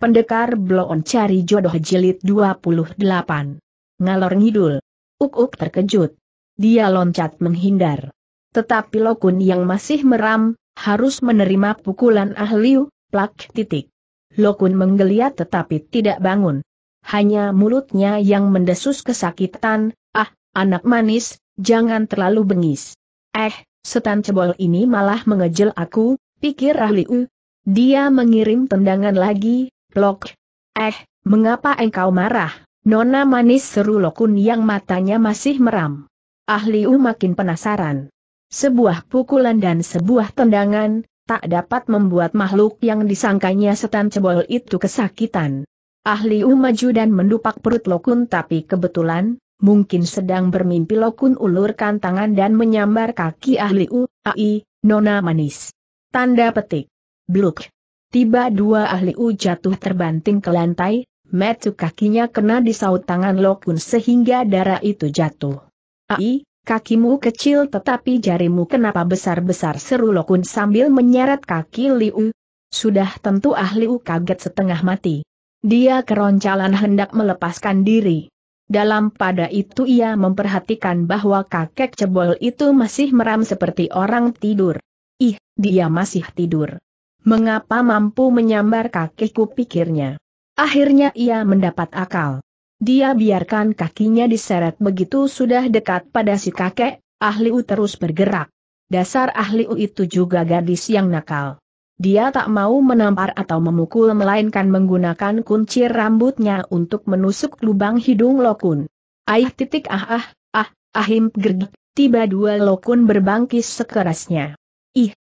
Pendekar Bloon Cari Jodoh Jilid 28. Ngalor ngidul. Ukuk uk terkejut. Dia loncat menghindar. Tetapi Lokun yang masih meram, harus menerima pukulan ahliu, plak titik. Lokun menggeliat tetapi tidak bangun. Hanya mulutnya yang mendesus kesakitan, ah, anak manis, jangan terlalu bengis. Eh, setan cebol ini malah mengejel aku, pikir ahliu. Dia mengirim tendangan lagi, Lok. Eh, mengapa engkau marah? Nona manis seru Lokun yang matanya masih meram. Ahli U makin penasaran. Sebuah pukulan dan sebuah tendangan, tak dapat membuat makhluk yang disangkanya setan cebol itu kesakitan. Ahli U maju dan mendupak perut Lokun tapi kebetulan, mungkin sedang bermimpi Lokun ulurkan tangan dan menyambar kaki Ahli U, ai, nona manis. Tanda petik. Bluk. Tiba dua ahli U jatuh terbanting ke lantai, Metu kakinya kena di saut tangan Lokun sehingga darah itu jatuh. Ai, kakimu kecil tetapi jarimu kenapa besar-besar seru Lokun sambil menyeret kaki Liu. Sudah tentu ahli U kaget setengah mati. Dia keroncalan hendak melepaskan diri. Dalam pada itu ia memperhatikan bahwa kakek cebol itu masih meram seperti orang tidur. Ih, dia masih tidur. Mengapa mampu menyambar kakiku pikirnya? Akhirnya ia mendapat akal. Dia biarkan kakinya diseret begitu sudah dekat pada si kakek, ahli U terus bergerak. Dasar ahli U itu juga gadis yang nakal. Dia tak mau menampar atau memukul melainkan menggunakan kunci rambutnya untuk menusuk lubang hidung Lokun. Aih titik ah ah, ah, ahim gergik, tiba dua Lokun berbangkis sekerasnya.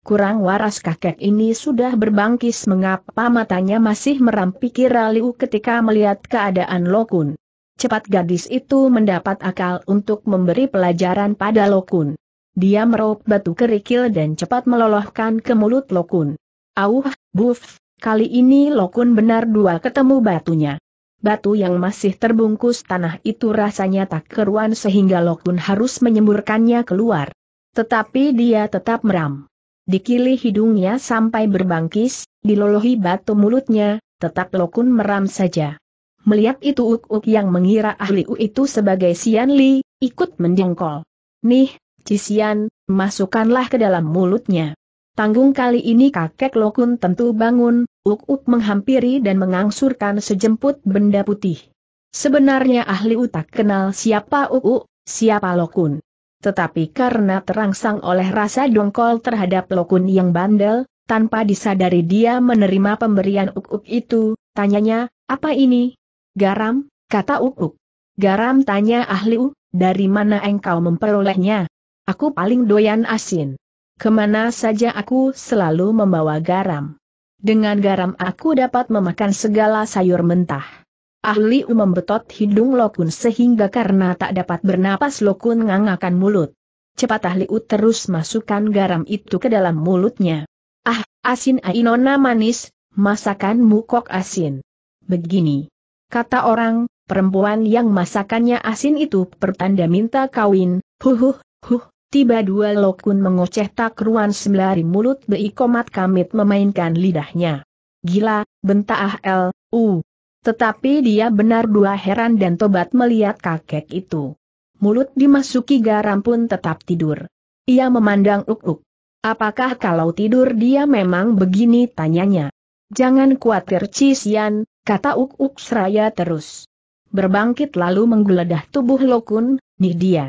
Kurang waras kakek ini sudah berbangkis mengapa matanya masih merampikir Raliu ketika melihat keadaan Lokun. Cepat gadis itu mendapat akal untuk memberi pelajaran pada Lokun. Dia meraup batu kerikil dan cepat melolohkan ke mulut Lokun. Auh, buf, kali ini Lokun benar dua ketemu batunya. Batu yang masih terbungkus tanah itu rasanya tak keruan sehingga Lokun harus menyemburkannya keluar. Tetapi dia tetap meram dikili hidungnya sampai berbangkis, dilolohi batu mulutnya, tetap Lokun meram saja. Melihat itu Uk-Uk yang mengira ahli U itu sebagai Sian Li, ikut mendengkol. Nih, Cisian, masukkanlah ke dalam mulutnya. Tanggung kali ini kakek Lokun tentu bangun, Uk-Uk menghampiri dan mengangsurkan sejemput benda putih. Sebenarnya ahli U tak kenal siapa Uk-Uk, siapa Lokun. Tetapi karena terangsang oleh rasa dongkol terhadap Lokun yang bandel, tanpa disadari dia menerima pemberian Uk-Uk itu, tanyanya, apa ini? Garam, kata Uk-Uk. Garam tanya ahli U, dari mana engkau memperolehnya? Aku paling doyan asin. Kemana saja aku selalu membawa garam. Dengan garam aku dapat memakan segala sayur mentah. Ahli U membetot hidung Lokun sehingga karena tak dapat bernapas Lokun ngangakan mulut. Cepat Ahli U terus masukkan garam itu ke dalam mulutnya. Ah, asin Ainona manis, masakan mukok asin. Begini. Kata orang, perempuan yang masakannya asin itu pertanda minta kawin, huhuh, huh, tiba dua lokun mengoceh takruan sembari mulut beikomat kamit memainkan lidahnya. Gila, bentak ah L, tetapi dia benar dua heran dan tobat melihat kakek itu. Mulut dimasuki garam pun tetap tidur. Ia memandang Uk-Uk. Apakah kalau tidur dia memang begini tanyanya? Jangan khawatir Cisian, kata Uk-Uk seraya terus. Berbangkit lalu menggeledah tubuh Lokun, nih dia.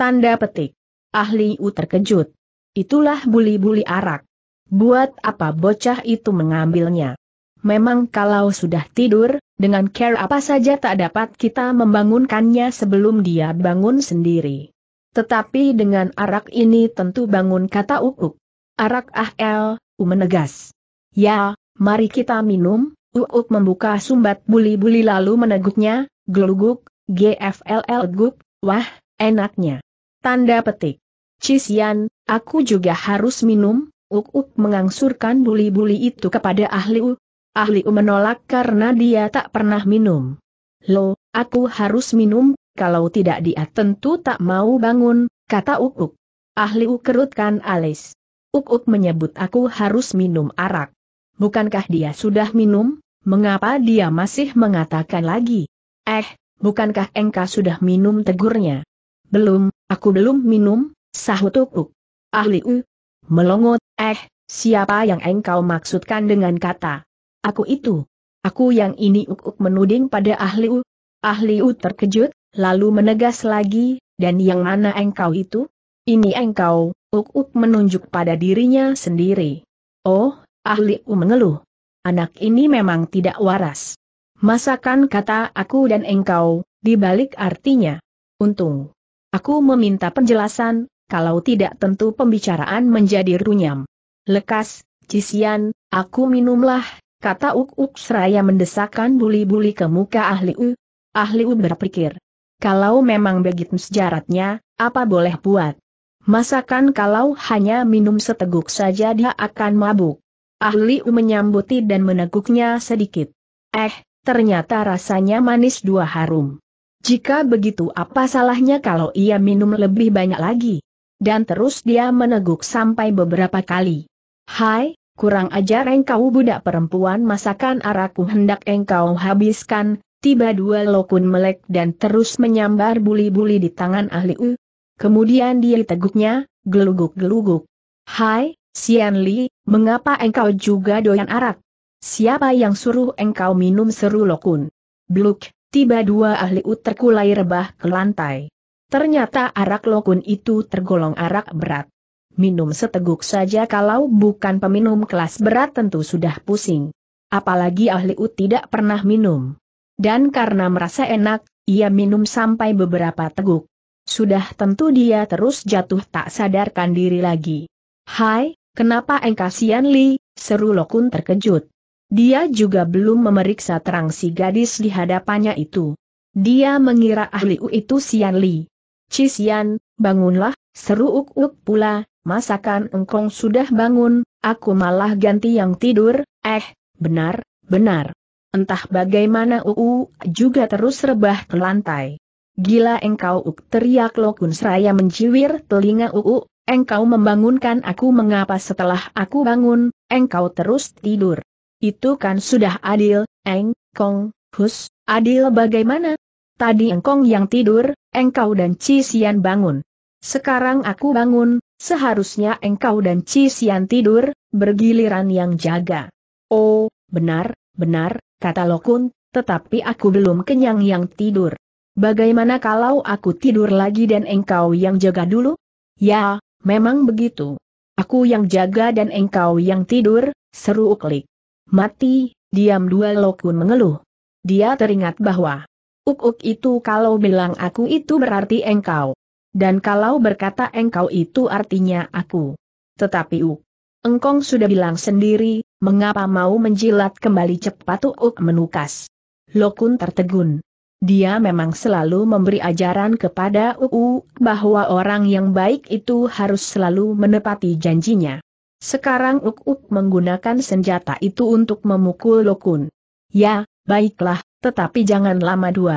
Tanda petik. Ahli U terkejut. Itulah buli-buli arak. Buat apa bocah itu mengambilnya? Memang kalau sudah tidur, dengan care apa saja tak dapat kita membangunkannya sebelum dia bangun sendiri. Tetapi dengan arak ini tentu bangun kata Uuk. Arak ah el, U menegas. Ya, mari kita minum, Uuk membuka sumbat buli-buli lalu meneguknya, geluguk, GFLL guk, wah, enaknya. Tanda petik. Cisian, aku juga harus minum, uuk mengangsurkan buli-buli itu kepada ahli U, Ahli menolak karena dia tak pernah minum. Lo, aku harus minum, kalau tidak dia tentu tak mau bangun, kata Ukuk. Ahli kerutkan alis. Ukuk menyebut aku harus minum arak. Bukankah dia sudah minum? Mengapa dia masih mengatakan lagi? Eh, bukankah engkau sudah minum tegurnya? Belum, aku belum minum, sahut Ukuk. Ahli U. Melongot, eh, siapa yang engkau maksudkan dengan kata Aku itu. Aku yang ini uk-uk menuding pada ahli U. Ahli U terkejut, lalu menegas lagi, dan yang mana engkau itu? Ini engkau, uk-uk menunjuk pada dirinya sendiri. Oh, ahli U mengeluh. Anak ini memang tidak waras. Masakan kata aku dan engkau, dibalik artinya. Untung. Aku meminta penjelasan, kalau tidak tentu pembicaraan menjadi runyam. Lekas, Cisian, aku minumlah, kata Uk-Uk seraya mendesakkan buli-buli ke muka ahli U. Ahli U berpikir, kalau memang begitu sejaratnya, apa boleh buat? Masakan kalau hanya minum seteguk saja dia akan mabuk. Ahli U menyambuti dan meneguknya sedikit. Eh, ternyata rasanya manis dua harum. Jika begitu apa salahnya kalau ia minum lebih banyak lagi? Dan terus dia meneguk sampai beberapa kali. Hai, kurang ajar engkau budak perempuan masakan arakku hendak engkau habiskan, tiba dua lokun melek dan terus menyambar buli-buli di tangan ahli U. Kemudian dia teguknya, geluguk-geluguk. Hai, Sian Li, mengapa engkau juga doyan arak? Siapa yang suruh engkau minum seru lokun? Bluk, tiba dua ahli U terkulai rebah ke lantai. Ternyata arak lokun itu tergolong arak berat minum seteguk saja kalau bukan peminum kelas berat tentu sudah pusing. Apalagi ahli U tidak pernah minum. Dan karena merasa enak, ia minum sampai beberapa teguk. Sudah tentu dia terus jatuh tak sadarkan diri lagi. Hai, kenapa engkau sian Li, seru Lokun terkejut. Dia juga belum memeriksa terang si gadis di hadapannya itu. Dia mengira ahli U itu Sian Li. Cisian, bangunlah, seru Uk Uk pula, masakan engkong sudah bangun, aku malah ganti yang tidur, eh, benar, benar. Entah bagaimana Uu juga terus rebah ke lantai. Gila engkau uk teriak Lokun Seraya menjiwir telinga Uu, engkau membangunkan aku mengapa setelah aku bangun, engkau terus tidur. Itu kan sudah adil, engkong, Hus, adil bagaimana? Tadi engkong yang tidur, engkau dan Cisian bangun. Sekarang aku bangun, Seharusnya engkau dan Cisian tidur, bergiliran yang jaga. Oh, benar, benar, kata Lokun, tetapi aku belum kenyang yang tidur. Bagaimana kalau aku tidur lagi dan engkau yang jaga dulu? Ya, memang begitu. Aku yang jaga dan engkau yang tidur, seru Uklik. Mati, diam dua Lokun mengeluh. Dia teringat bahwa Uk-uk itu kalau bilang aku itu berarti engkau. Dan kalau berkata engkau itu artinya aku. Tetapi Uk. Engkong sudah bilang sendiri, mengapa mau menjilat kembali cepat Uk menukas. Lokun tertegun. Dia memang selalu memberi ajaran kepada UU bahwa orang yang baik itu harus selalu menepati janjinya. Sekarang Ukuk menggunakan senjata itu untuk memukul Lokun. Ya, baiklah, tetapi jangan lama dua.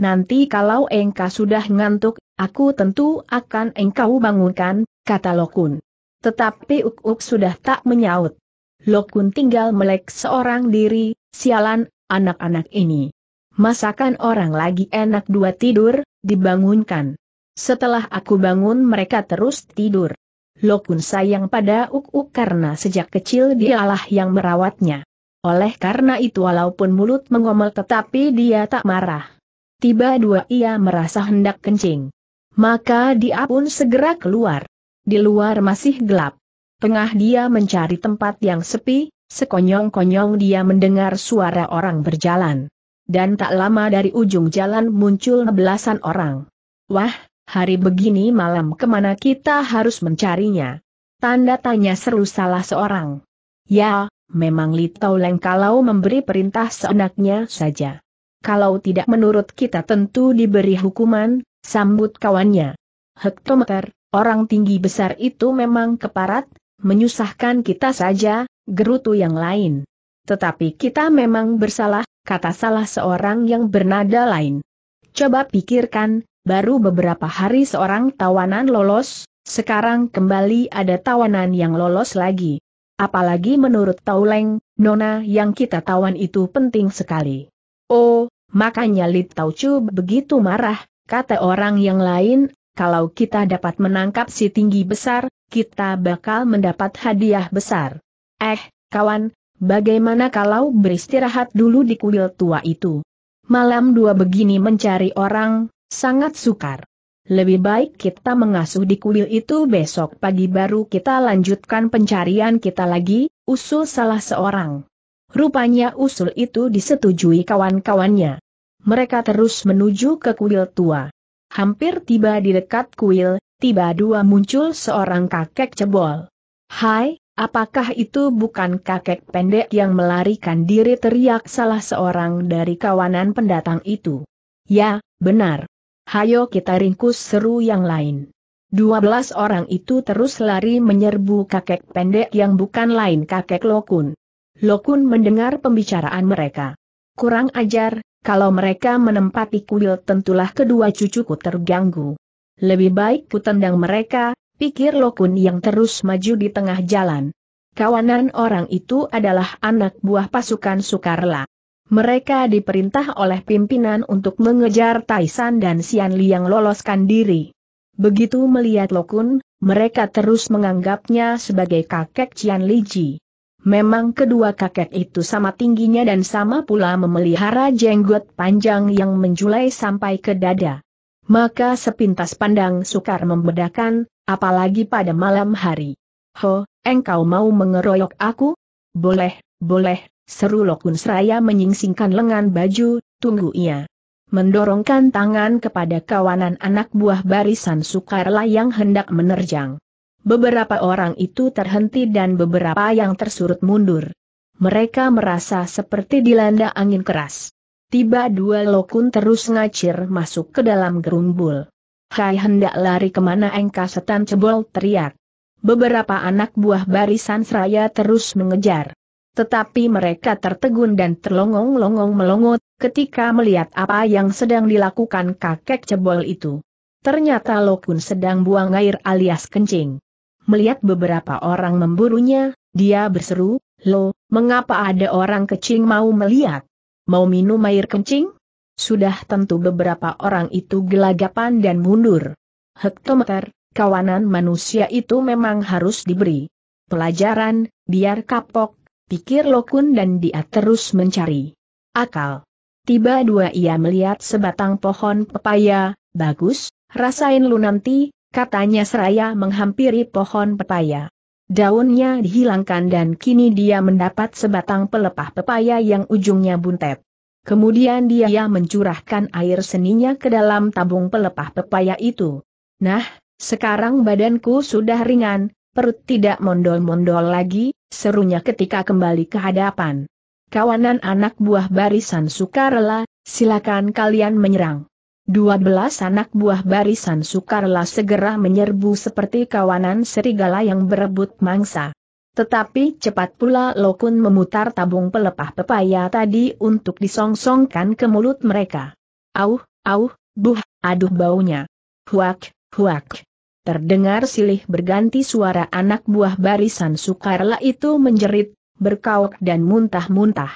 Nanti kalau engkau sudah ngantuk, aku tentu akan engkau bangunkan, kata Lokun. Tetapi Uk-Uk sudah tak menyaut. Lokun tinggal melek seorang diri, sialan, anak-anak ini. Masakan orang lagi enak dua tidur, dibangunkan. Setelah aku bangun mereka terus tidur. Lokun sayang pada Uk-Uk karena sejak kecil dialah yang merawatnya. Oleh karena itu walaupun mulut mengomel tetapi dia tak marah tiba dua ia merasa hendak kencing. Maka dia pun segera keluar. Di luar masih gelap. Tengah dia mencari tempat yang sepi, sekonyong-konyong dia mendengar suara orang berjalan. Dan tak lama dari ujung jalan muncul belasan orang. Wah, hari begini malam kemana kita harus mencarinya? Tanda tanya seru salah seorang. Ya, memang litau lengkalau kalau memberi perintah seenaknya saja kalau tidak menurut kita tentu diberi hukuman, sambut kawannya. Hektometer, orang tinggi besar itu memang keparat, menyusahkan kita saja, gerutu yang lain. Tetapi kita memang bersalah, kata salah seorang yang bernada lain. Coba pikirkan, baru beberapa hari seorang tawanan lolos, sekarang kembali ada tawanan yang lolos lagi. Apalagi menurut Tauleng, nona yang kita tawan itu penting sekali. Oh, Makanya Li Tau Chu begitu marah, kata orang yang lain, kalau kita dapat menangkap si tinggi besar, kita bakal mendapat hadiah besar. Eh, kawan, bagaimana kalau beristirahat dulu di kuil tua itu? Malam dua begini mencari orang, sangat sukar. Lebih baik kita mengasuh di kuil itu besok pagi baru kita lanjutkan pencarian kita lagi, usul salah seorang. Rupanya usul itu disetujui kawan-kawannya. Mereka terus menuju ke kuil tua. Hampir tiba di dekat kuil, tiba dua muncul seorang kakek cebol. Hai, apakah itu bukan kakek pendek yang melarikan diri teriak salah seorang dari kawanan pendatang itu? Ya, benar. Hayo kita ringkus seru yang lain. Dua belas orang itu terus lari menyerbu kakek pendek yang bukan lain kakek Lokun. Lokun mendengar pembicaraan mereka. Kurang ajar, kalau mereka menempati kuil tentulah kedua cucuku terganggu. Lebih baik kutendang mereka, pikir Lokun yang terus maju di tengah jalan. Kawanan orang itu adalah anak buah pasukan Sukarla. Mereka diperintah oleh pimpinan untuk mengejar Taisan dan Sian yang loloskan diri. Begitu melihat Lokun, mereka terus menganggapnya sebagai kakek Cian Liji. Memang kedua kakek itu sama tingginya dan sama pula memelihara jenggot panjang yang menjulai sampai ke dada. Maka sepintas pandang sukar membedakan, apalagi pada malam hari. Ho, engkau mau mengeroyok aku? Boleh, boleh, seru Lokun Seraya menyingsingkan lengan baju, tunggu ia mendorongkan tangan kepada kawanan anak buah barisan Sukarla yang hendak menerjang. Beberapa orang itu terhenti dan beberapa yang tersurut mundur. Mereka merasa seperti dilanda angin keras. Tiba dua lokun terus ngacir masuk ke dalam gerumbul. Hai hendak lari kemana engkau setan cebol teriak. Beberapa anak buah barisan seraya terus mengejar. Tetapi mereka tertegun dan terlongong-longong melongot ketika melihat apa yang sedang dilakukan kakek cebol itu. Ternyata Lokun sedang buang air alias kencing melihat beberapa orang memburunya, dia berseru, Lo, mengapa ada orang kecing mau melihat? Mau minum air kencing? Sudah tentu beberapa orang itu gelagapan dan mundur. Hektometer, kawanan manusia itu memang harus diberi pelajaran, biar kapok, pikir Lokun dan dia terus mencari akal. Tiba dua ia melihat sebatang pohon pepaya, bagus, rasain lu nanti, katanya seraya menghampiri pohon pepaya. Daunnya dihilangkan dan kini dia mendapat sebatang pelepah pepaya yang ujungnya buntet. Kemudian dia mencurahkan air seninya ke dalam tabung pelepah pepaya itu. Nah, sekarang badanku sudah ringan, perut tidak mondol-mondol lagi, serunya ketika kembali ke hadapan. Kawanan anak buah barisan sukarela, silakan kalian menyerang. 12 anak buah barisan Sukarla segera menyerbu seperti kawanan serigala yang berebut mangsa. Tetapi cepat pula Lokun memutar tabung pelepah pepaya tadi untuk disongsongkan ke mulut mereka. Auh, auh, buh, aduh baunya. Huak, huak. Terdengar silih berganti suara anak buah barisan Sukarla itu menjerit, berkauk dan muntah-muntah.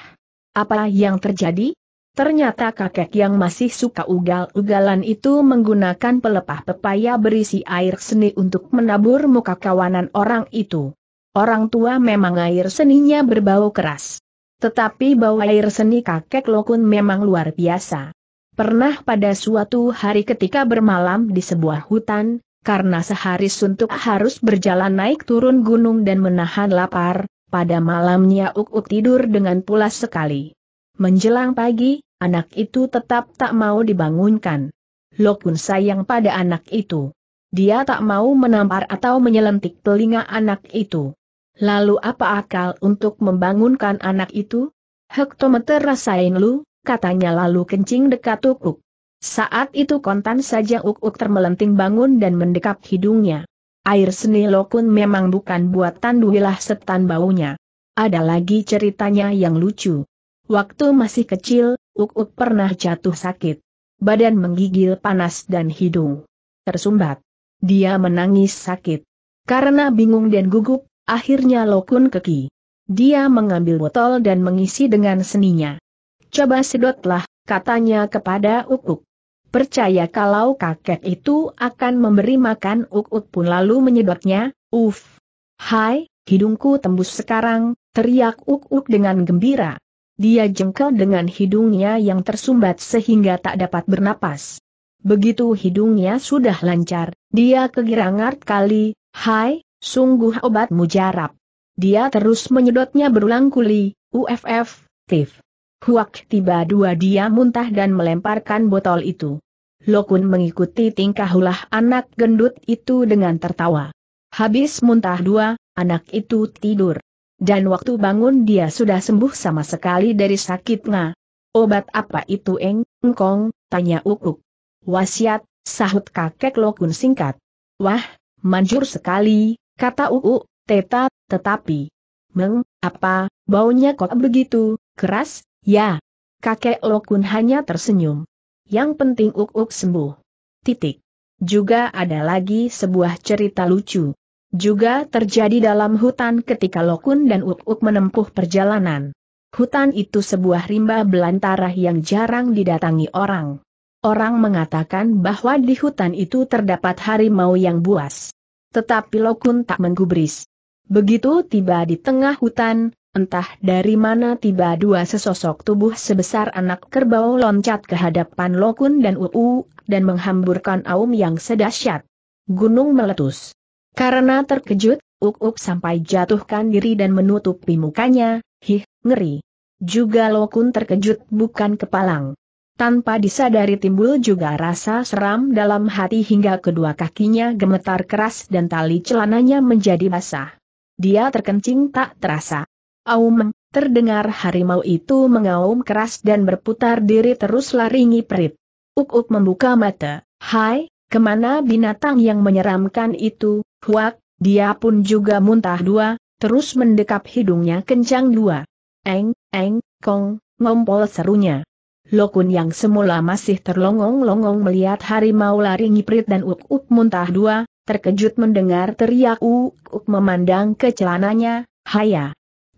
Apa yang terjadi? Ternyata kakek yang masih suka ugal-ugalan itu menggunakan pelepah pepaya berisi air seni untuk menabur muka kawanan orang itu. Orang tua memang air seninya berbau keras. Tetapi bau air seni kakek Lokun memang luar biasa. Pernah pada suatu hari ketika bermalam di sebuah hutan, karena sehari suntuk harus berjalan naik turun gunung dan menahan lapar, pada malamnya Uk-Uk tidur dengan pulas sekali. Menjelang pagi, Anak itu tetap tak mau dibangunkan. Lokun sayang pada anak itu. Dia tak mau menampar atau menyelentik telinga anak itu. Lalu apa akal untuk membangunkan anak itu? Hektometer rasain lu, katanya lalu kencing dekat ukuk. Saat itu kontan saja ukuk termelenting bangun dan mendekap hidungnya. Air seni lokun memang bukan buatan duilah setan baunya. Ada lagi ceritanya yang lucu. Waktu masih kecil, Uut pernah jatuh sakit. Badan menggigil panas dan hidung tersumbat. Dia menangis sakit. Karena bingung dan gugup, akhirnya Lokun keki. Dia mengambil botol dan mengisi dengan seninya. Coba sedotlah, katanya kepada Ukuk. Percaya kalau kakek itu akan memberi makan Ukuk pun lalu menyedotnya, Uf. Hai, hidungku tembus sekarang, teriak Ukuk dengan gembira. Dia jengkel dengan hidungnya yang tersumbat sehingga tak dapat bernapas. Begitu hidungnya sudah lancar, dia kegirangan kali, Hai, sungguh obat mujarab. Dia terus menyedotnya berulang kuli, uff, tif. Huak tiba dua dia muntah dan melemparkan botol itu. Lokun mengikuti tingkah ulah anak gendut itu dengan tertawa. Habis muntah dua, anak itu tidur. Dan waktu bangun dia sudah sembuh sama sekali dari sakitnya. Obat apa itu eng, engkong, tanya Ukuk. Wasiat, sahut kakek Lokun singkat. Wah, manjur sekali, kata Uuk. teta, tetapi. Meng, apa, baunya kok begitu, keras, ya. Kakek Lokun hanya tersenyum. Yang penting Ukuk sembuh. Titik. Juga ada lagi sebuah cerita lucu. Juga terjadi dalam hutan ketika Lokun dan Uk-Uk menempuh perjalanan. Hutan itu sebuah rimba belantara yang jarang didatangi orang. Orang mengatakan bahwa di hutan itu terdapat harimau yang buas. Tetapi Lokun tak menggubris. Begitu tiba di tengah hutan, entah dari mana tiba dua sesosok tubuh sebesar anak kerbau loncat ke hadapan Lokun dan Uu, dan menghamburkan aum yang sedahsyat. Gunung meletus. Karena terkejut, Uk-Uk sampai jatuhkan diri dan menutupi mukanya, hih, ngeri. Juga Lokun terkejut bukan kepalang. Tanpa disadari timbul juga rasa seram dalam hati hingga kedua kakinya gemetar keras dan tali celananya menjadi basah. Dia terkencing tak terasa. Aum, terdengar harimau itu mengaum keras dan berputar diri terus laringi perit. Uk-uk membuka mata, hai, kemana binatang yang menyeramkan itu, Huak, dia pun juga muntah dua, terus mendekap hidungnya kencang dua. Eng, eng, kong, ngompol serunya. Lokun yang semula masih terlongong-longong melihat harimau lari ngiprit dan uk-uk muntah dua, terkejut mendengar teriak uk-uk memandang ke celananya, haya.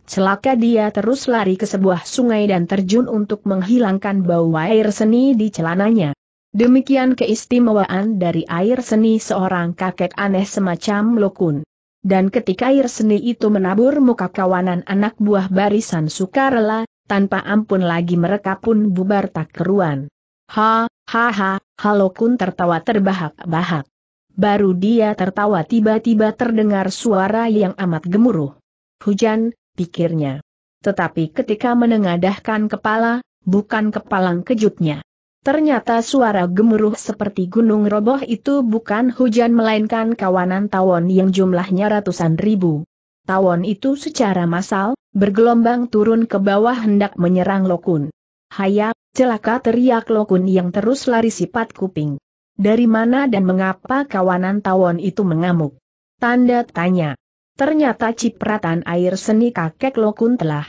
Celaka dia terus lari ke sebuah sungai dan terjun untuk menghilangkan bau air seni di celananya. Demikian keistimewaan dari air seni seorang kakek aneh semacam Lokun. Dan ketika air seni itu menabur muka kawanan anak buah barisan sukarela, tanpa ampun lagi mereka pun bubar tak keruan. Ha, ha ha, Halokun tertawa terbahak-bahak. Baru dia tertawa tiba-tiba terdengar suara yang amat gemuruh. Hujan, pikirnya. Tetapi ketika menengadahkan kepala, bukan kepalang kejutnya. Ternyata suara gemuruh seperti gunung roboh itu bukan hujan melainkan kawanan tawon yang jumlahnya ratusan ribu. Tawon itu secara massal, bergelombang turun ke bawah hendak menyerang Lokun. Hayap, celaka teriak Lokun yang terus lari sifat kuping. Dari mana dan mengapa kawanan tawon itu mengamuk? Tanda tanya. Ternyata cipratan air seni kakek Lokun telah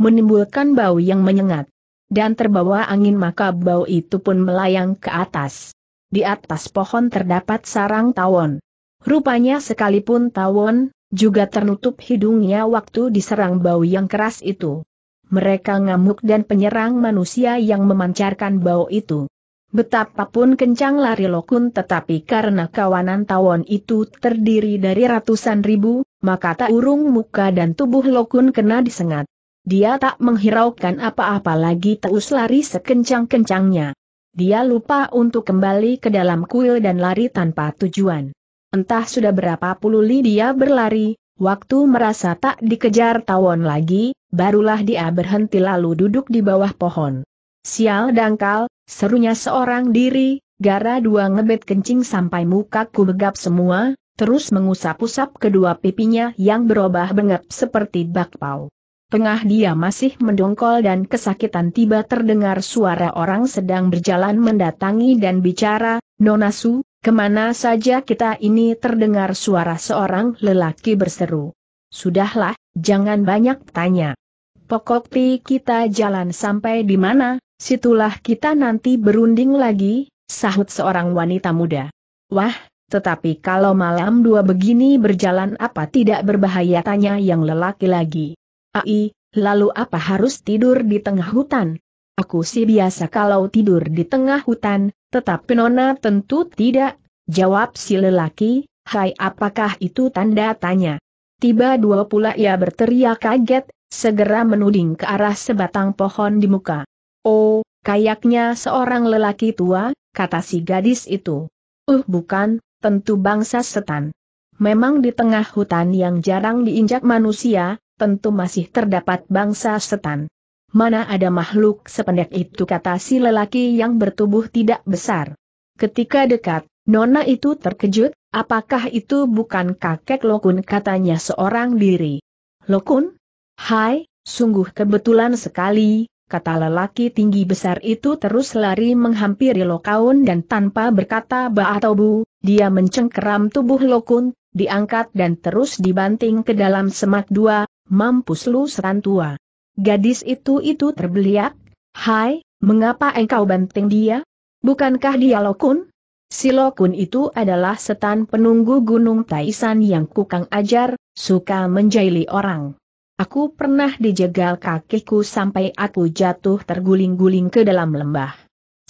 menimbulkan bau yang menyengat dan terbawa angin maka bau itu pun melayang ke atas. Di atas pohon terdapat sarang tawon. Rupanya sekalipun tawon, juga ternutup hidungnya waktu diserang bau yang keras itu. Mereka ngamuk dan penyerang manusia yang memancarkan bau itu. Betapapun kencang lari Lokun tetapi karena kawanan tawon itu terdiri dari ratusan ribu, maka tak urung muka dan tubuh Lokun kena disengat. Dia tak menghiraukan apa-apa lagi terus lari sekencang-kencangnya. Dia lupa untuk kembali ke dalam kuil dan lari tanpa tujuan. Entah sudah berapa puluh li dia berlari, waktu merasa tak dikejar tawon lagi, barulah dia berhenti lalu duduk di bawah pohon. Sial dangkal, serunya seorang diri, gara dua ngebet kencing sampai mukaku begap semua, terus mengusap-usap kedua pipinya yang berubah bengap seperti bakpao. Tengah dia masih mendongkol dan kesakitan tiba terdengar suara orang sedang berjalan mendatangi dan bicara, Nonasu, kemana saja kita ini terdengar suara seorang lelaki berseru. Sudahlah, jangan banyak tanya. Pokoknya kita jalan sampai di mana, situlah kita nanti berunding lagi, sahut seorang wanita muda. Wah, tetapi kalau malam dua begini berjalan apa tidak berbahaya tanya yang lelaki lagi. Ai, lalu apa harus tidur di tengah hutan? Aku sih biasa kalau tidur di tengah hutan, tetapi Nona tentu tidak, jawab si lelaki, hai apakah itu tanda tanya. Tiba dua pula ia berteriak kaget, segera menuding ke arah sebatang pohon di muka. Oh, kayaknya seorang lelaki tua, kata si gadis itu. Uh bukan, tentu bangsa setan. Memang di tengah hutan yang jarang diinjak manusia, tentu masih terdapat bangsa setan. Mana ada makhluk sependek itu kata si lelaki yang bertubuh tidak besar. Ketika dekat, Nona itu terkejut, apakah itu bukan kakek Lokun katanya seorang diri. Lokun? Hai, sungguh kebetulan sekali, kata lelaki tinggi besar itu terus lari menghampiri Lokaun dan tanpa berkata ba atau bu, dia mencengkeram tubuh Lokun, diangkat dan terus dibanting ke dalam semak dua mampus lu seran tua. Gadis itu-itu terbeliak, hai, mengapa engkau banting dia? Bukankah dia lokun? Si Lokun itu adalah setan penunggu Gunung Taisan yang kukang ajar, suka menjaili orang. Aku pernah dijegal kakiku sampai aku jatuh terguling-guling ke dalam lembah.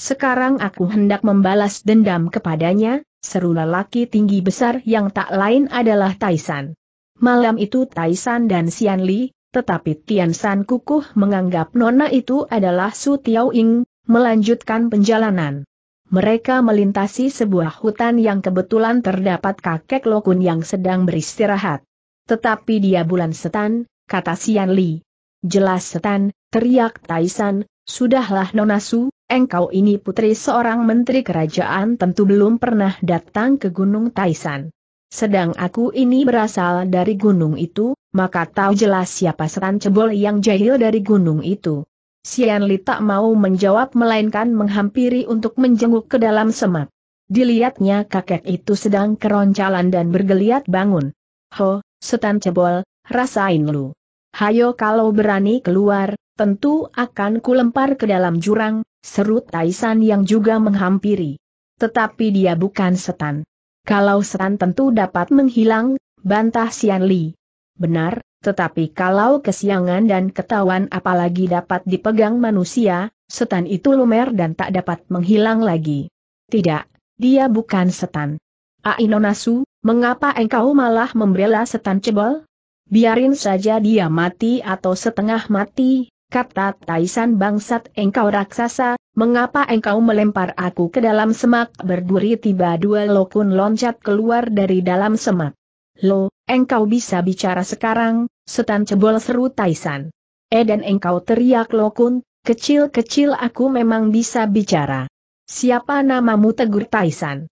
Sekarang aku hendak membalas dendam kepadanya, seru lelaki tinggi besar yang tak lain adalah Taisan. Malam itu Taisan dan Xian Li, tetapi Tian San kukuh menganggap nona itu adalah Su Tiao Ing, melanjutkan perjalanan. Mereka melintasi sebuah hutan yang kebetulan terdapat kakek Lokun yang sedang beristirahat. Tetapi dia bulan setan, kata Xian Li. Jelas setan, teriak Taisan, sudahlah Nona Su, engkau ini putri seorang menteri kerajaan tentu belum pernah datang ke Gunung Taisan. Sedang aku ini berasal dari gunung itu, maka tahu jelas siapa setan cebol yang jahil dari gunung itu. Sian Li tak mau menjawab melainkan menghampiri untuk menjenguk ke dalam semak. Dilihatnya kakek itu sedang keroncalan dan bergeliat bangun. Ho, setan cebol, rasain lu. Hayo kalau berani keluar, tentu akan kulempar ke dalam jurang, serut Taisan yang juga menghampiri. Tetapi dia bukan setan. Kalau setan tentu dapat menghilang, bantah Sian Li. Benar, tetapi kalau kesiangan dan ketahuan apalagi dapat dipegang manusia, setan itu lumer dan tak dapat menghilang lagi. Tidak, dia bukan setan. Ainonasu, mengapa engkau malah membela setan cebol? Biarin saja dia mati atau setengah mati, kata Taisan bangsat engkau raksasa, mengapa engkau melempar aku ke dalam semak berduri tiba dua lokun loncat keluar dari dalam semak. Lo, engkau bisa bicara sekarang, setan cebol seru Taisan. Eh dan engkau teriak lokun, kecil-kecil aku memang bisa bicara. Siapa namamu tegur Taisan?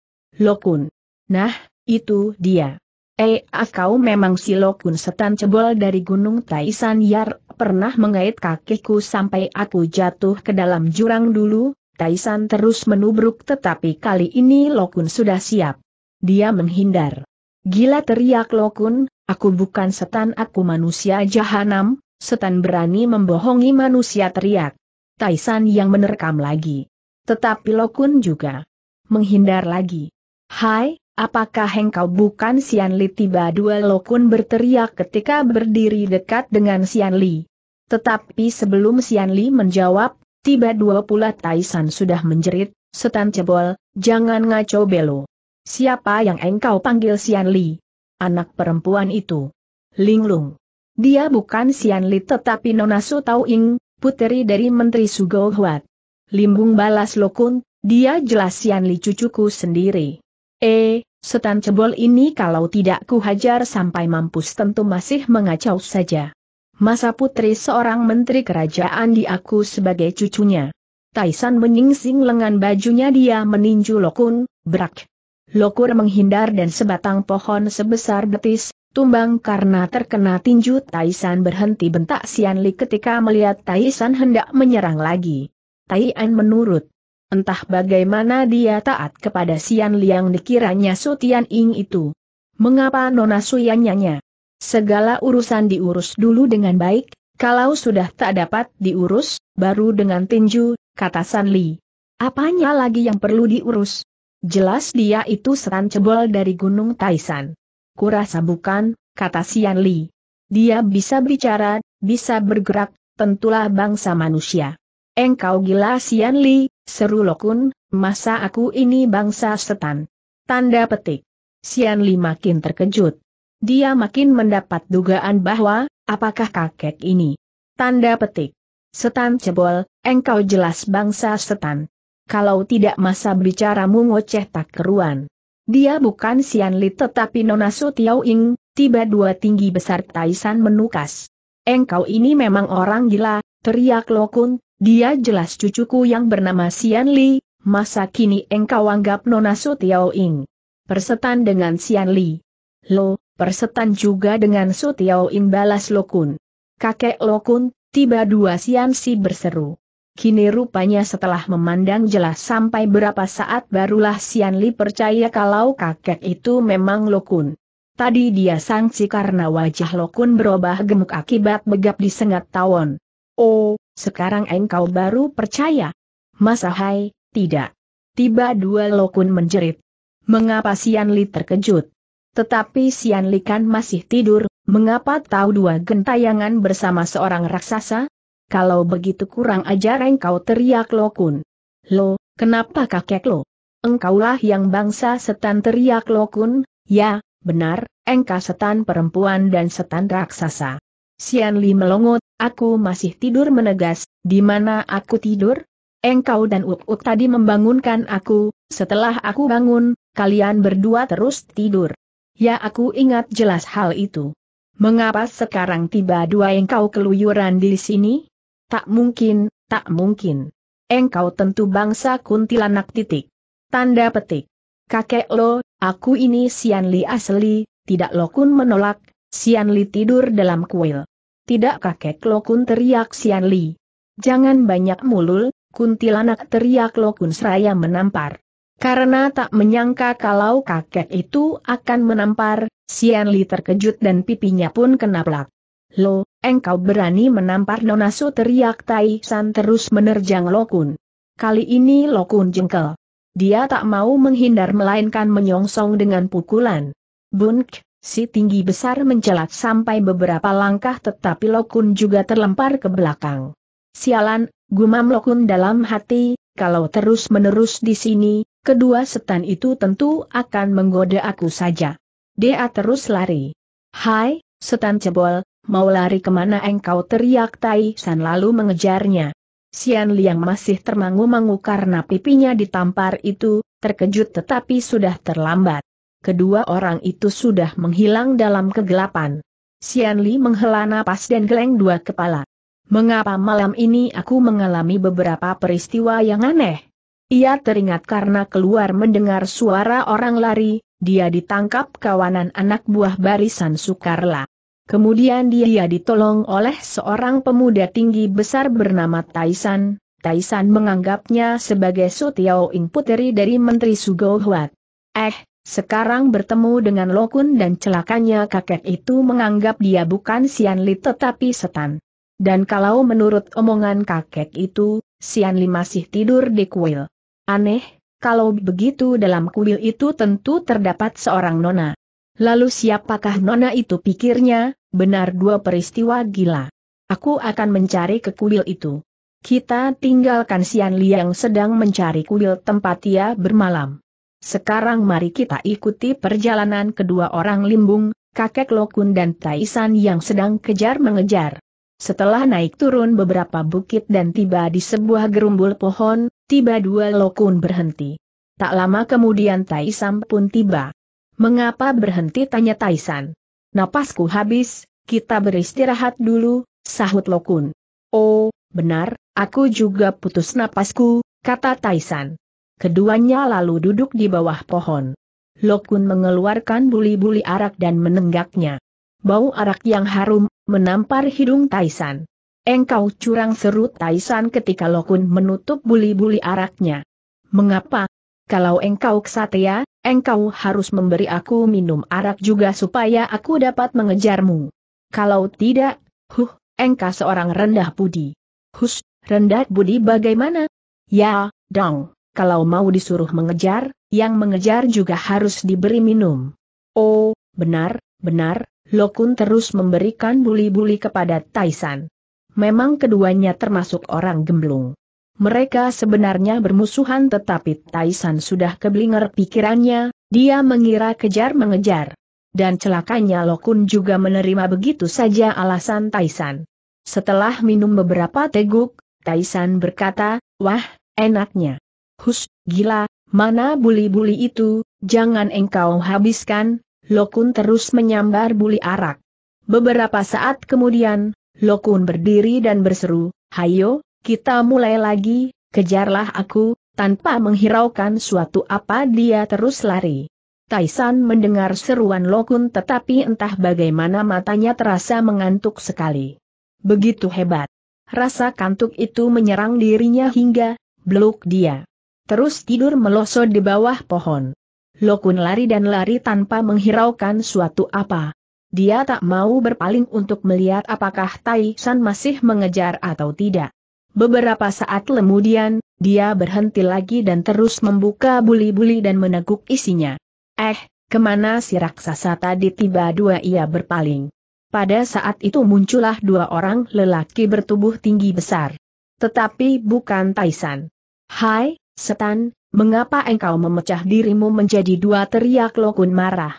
Lokun. Nah, itu dia. Eh, ah kau memang si Lokun setan cebol dari Gunung Taisan Yar, pernah mengait kakiku sampai aku jatuh ke dalam jurang dulu, Taisan terus menubruk tetapi kali ini Lokun sudah siap. Dia menghindar. Gila teriak Lokun, aku bukan setan aku manusia jahanam, setan berani membohongi manusia teriak. Taisan yang menerkam lagi. Tetapi Lokun juga menghindar lagi. Hai, Apakah engkau bukan Sian Li tiba dua lokun berteriak ketika berdiri dekat dengan Sian Li. Tetapi sebelum Sian Li menjawab, tiba dua pula Taisan sudah menjerit, setan cebol, jangan ngaco belo. Siapa yang engkau panggil Sian Li? Anak perempuan itu. Linglung. Dia bukan Sian Li tetapi Nona Su Tau Ing, puteri dari Menteri Sugohuat. Limbung balas Lokun, dia jelas Sian Li cucuku sendiri. Eh, setan cebol ini kalau tidak kuhajar sampai mampus tentu masih mengacau saja. Masa putri seorang menteri kerajaan diaku sebagai cucunya. Taisan menyingsing lengan bajunya dia meninju Lokun, brak. Lokur menghindar dan sebatang pohon sebesar betis, tumbang karena terkena tinju Taisan berhenti bentak Sian ketika melihat Taisan hendak menyerang lagi. Taian menurut Entah bagaimana dia taat kepada Sian Liang dikiranya Sutian Tian Ing itu. Mengapa Nona Suyanyanya? Segala urusan diurus dulu dengan baik, kalau sudah tak dapat diurus, baru dengan tinju, kata San Li. Apanya lagi yang perlu diurus? Jelas dia itu seran cebol dari Gunung Taisan. Kurasa bukan, kata Sian Li. Dia bisa bicara, bisa bergerak, tentulah bangsa manusia. Engkau gila Sian Li, seru Lokun, masa aku ini bangsa setan. Tanda petik. Sian Li makin terkejut. Dia makin mendapat dugaan bahwa, apakah kakek ini? Tanda petik. Setan cebol, engkau jelas bangsa setan. Kalau tidak masa bicaramu ngoceh tak keruan. Dia bukan Sian Li tetapi Nona Su Tiao Ing, tiba dua tinggi besar Taisan menukas. Engkau ini memang orang gila, teriak Lokun, dia jelas cucuku yang bernama Xian Li, masa kini engkau anggap Nona Sutiao Ing. Persetan dengan Xian Li. Lo, persetan juga dengan Sutiao Ing balas Lokun. Kakek Lokun, tiba dua Xian Si berseru. Kini rupanya setelah memandang jelas sampai berapa saat barulah Sian Li percaya kalau kakek itu memang Lokun. Tadi dia sangsi karena wajah Lokun berubah gemuk akibat begap disengat tawon. Oh, sekarang engkau baru percaya. Masa hai, tidak. Tiba dua lokun menjerit. Mengapa Sian Li terkejut? Tetapi Sian Li kan masih tidur, mengapa tahu dua gentayangan bersama seorang raksasa? Kalau begitu kurang ajar engkau teriak lokun. Lo, kenapa kakek lo? Engkaulah yang bangsa setan teriak lokun, ya, benar, engkau setan perempuan dan setan raksasa. Sian Li melongot, Aku masih tidur menegas, di mana aku tidur? Engkau dan Uuk-Uuk tadi membangunkan aku, setelah aku bangun, kalian berdua terus tidur. Ya aku ingat jelas hal itu. Mengapa sekarang tiba dua engkau keluyuran di sini? Tak mungkin, tak mungkin. Engkau tentu bangsa kuntilanak titik. Tanda petik. Kakek lo, aku ini Sian Li asli, tidak lo kun menolak, Sian Li tidur dalam kuil. Tidak kakek Lokun teriak Sian Li. Jangan banyak mulul, kuntilanak teriak Lokun seraya menampar. Karena tak menyangka kalau kakek itu akan menampar, Sian Li terkejut dan pipinya pun kena plak. Lo, engkau berani menampar Nonasu teriak Tai San terus menerjang Lokun. Kali ini Lokun jengkel. Dia tak mau menghindar melainkan menyongsong dengan pukulan. Bunk, Si tinggi besar mencelat sampai beberapa langkah tetapi Lokun juga terlempar ke belakang. Sialan, gumam Lokun dalam hati, kalau terus-menerus di sini, kedua setan itu tentu akan menggoda aku saja. Dia terus lari. Hai, setan cebol, mau lari kemana engkau teriak Tai San lalu mengejarnya. Sian Liang masih termangu-mangu karena pipinya ditampar itu, terkejut tetapi sudah terlambat kedua orang itu sudah menghilang dalam kegelapan. Sian Li menghela napas dan geleng dua kepala. Mengapa malam ini aku mengalami beberapa peristiwa yang aneh? Ia teringat karena keluar mendengar suara orang lari, dia ditangkap kawanan anak buah barisan Sukarla. Kemudian dia ditolong oleh seorang pemuda tinggi besar bernama Taisan. Taisan menganggapnya sebagai Sutiao Tiao Ing puteri dari Menteri Sugohuat. Eh, sekarang bertemu dengan Lokun dan celakanya kakek itu menganggap dia bukan Sian tetapi setan. Dan kalau menurut omongan kakek itu, Sian masih tidur di kuil. Aneh, kalau begitu dalam kuil itu tentu terdapat seorang nona. Lalu siapakah nona itu pikirnya, benar dua peristiwa gila. Aku akan mencari ke kuil itu. Kita tinggalkan Sian yang sedang mencari kuil tempat ia bermalam. Sekarang mari kita ikuti perjalanan kedua orang limbung, kakek Lokun dan Taisan yang sedang kejar-mengejar. Setelah naik turun beberapa bukit dan tiba di sebuah gerumbul pohon, tiba dua Lokun berhenti. Tak lama kemudian Taisan pun tiba. Mengapa berhenti tanya Taisan? Napasku habis, kita beristirahat dulu, sahut Lokun. Oh, benar, aku juga putus napasku, kata Taisan. Keduanya lalu duduk di bawah pohon. Lokun mengeluarkan buli-buli arak dan menenggaknya. Bau arak yang harum, menampar hidung Taisan. Engkau curang seru Taisan ketika Lokun menutup buli-buli araknya. Mengapa? Kalau engkau ksatria, engkau harus memberi aku minum arak juga supaya aku dapat mengejarmu. Kalau tidak, huh, engkau seorang rendah budi. Hus, rendah budi bagaimana? Ya, dong kalau mau disuruh mengejar, yang mengejar juga harus diberi minum. Oh, benar, benar, Lokun terus memberikan buli-buli kepada Taisan. Memang keduanya termasuk orang gemblung. Mereka sebenarnya bermusuhan tetapi Taisan sudah keblinger pikirannya, dia mengira kejar-mengejar. Dan celakanya Lokun juga menerima begitu saja alasan Taisan. Setelah minum beberapa teguk, Taisan berkata, wah, enaknya. Hus, gila, mana buli-buli itu, jangan engkau habiskan, Lokun terus menyambar buli arak. Beberapa saat kemudian, Lokun berdiri dan berseru, Hayo, kita mulai lagi, kejarlah aku, tanpa menghiraukan suatu apa dia terus lari. Taisan mendengar seruan Lokun tetapi entah bagaimana matanya terasa mengantuk sekali. Begitu hebat. Rasa kantuk itu menyerang dirinya hingga, beluk dia terus tidur melosot di bawah pohon. Lokun lari dan lari tanpa menghiraukan suatu apa. Dia tak mau berpaling untuk melihat apakah Tai San masih mengejar atau tidak. Beberapa saat kemudian, dia berhenti lagi dan terus membuka buli-buli dan meneguk isinya. Eh, kemana si raksasa tadi tiba dua ia berpaling. Pada saat itu muncullah dua orang lelaki bertubuh tinggi besar. Tetapi bukan Taisan. Hai, Setan, mengapa engkau memecah dirimu menjadi dua teriak Lokun marah.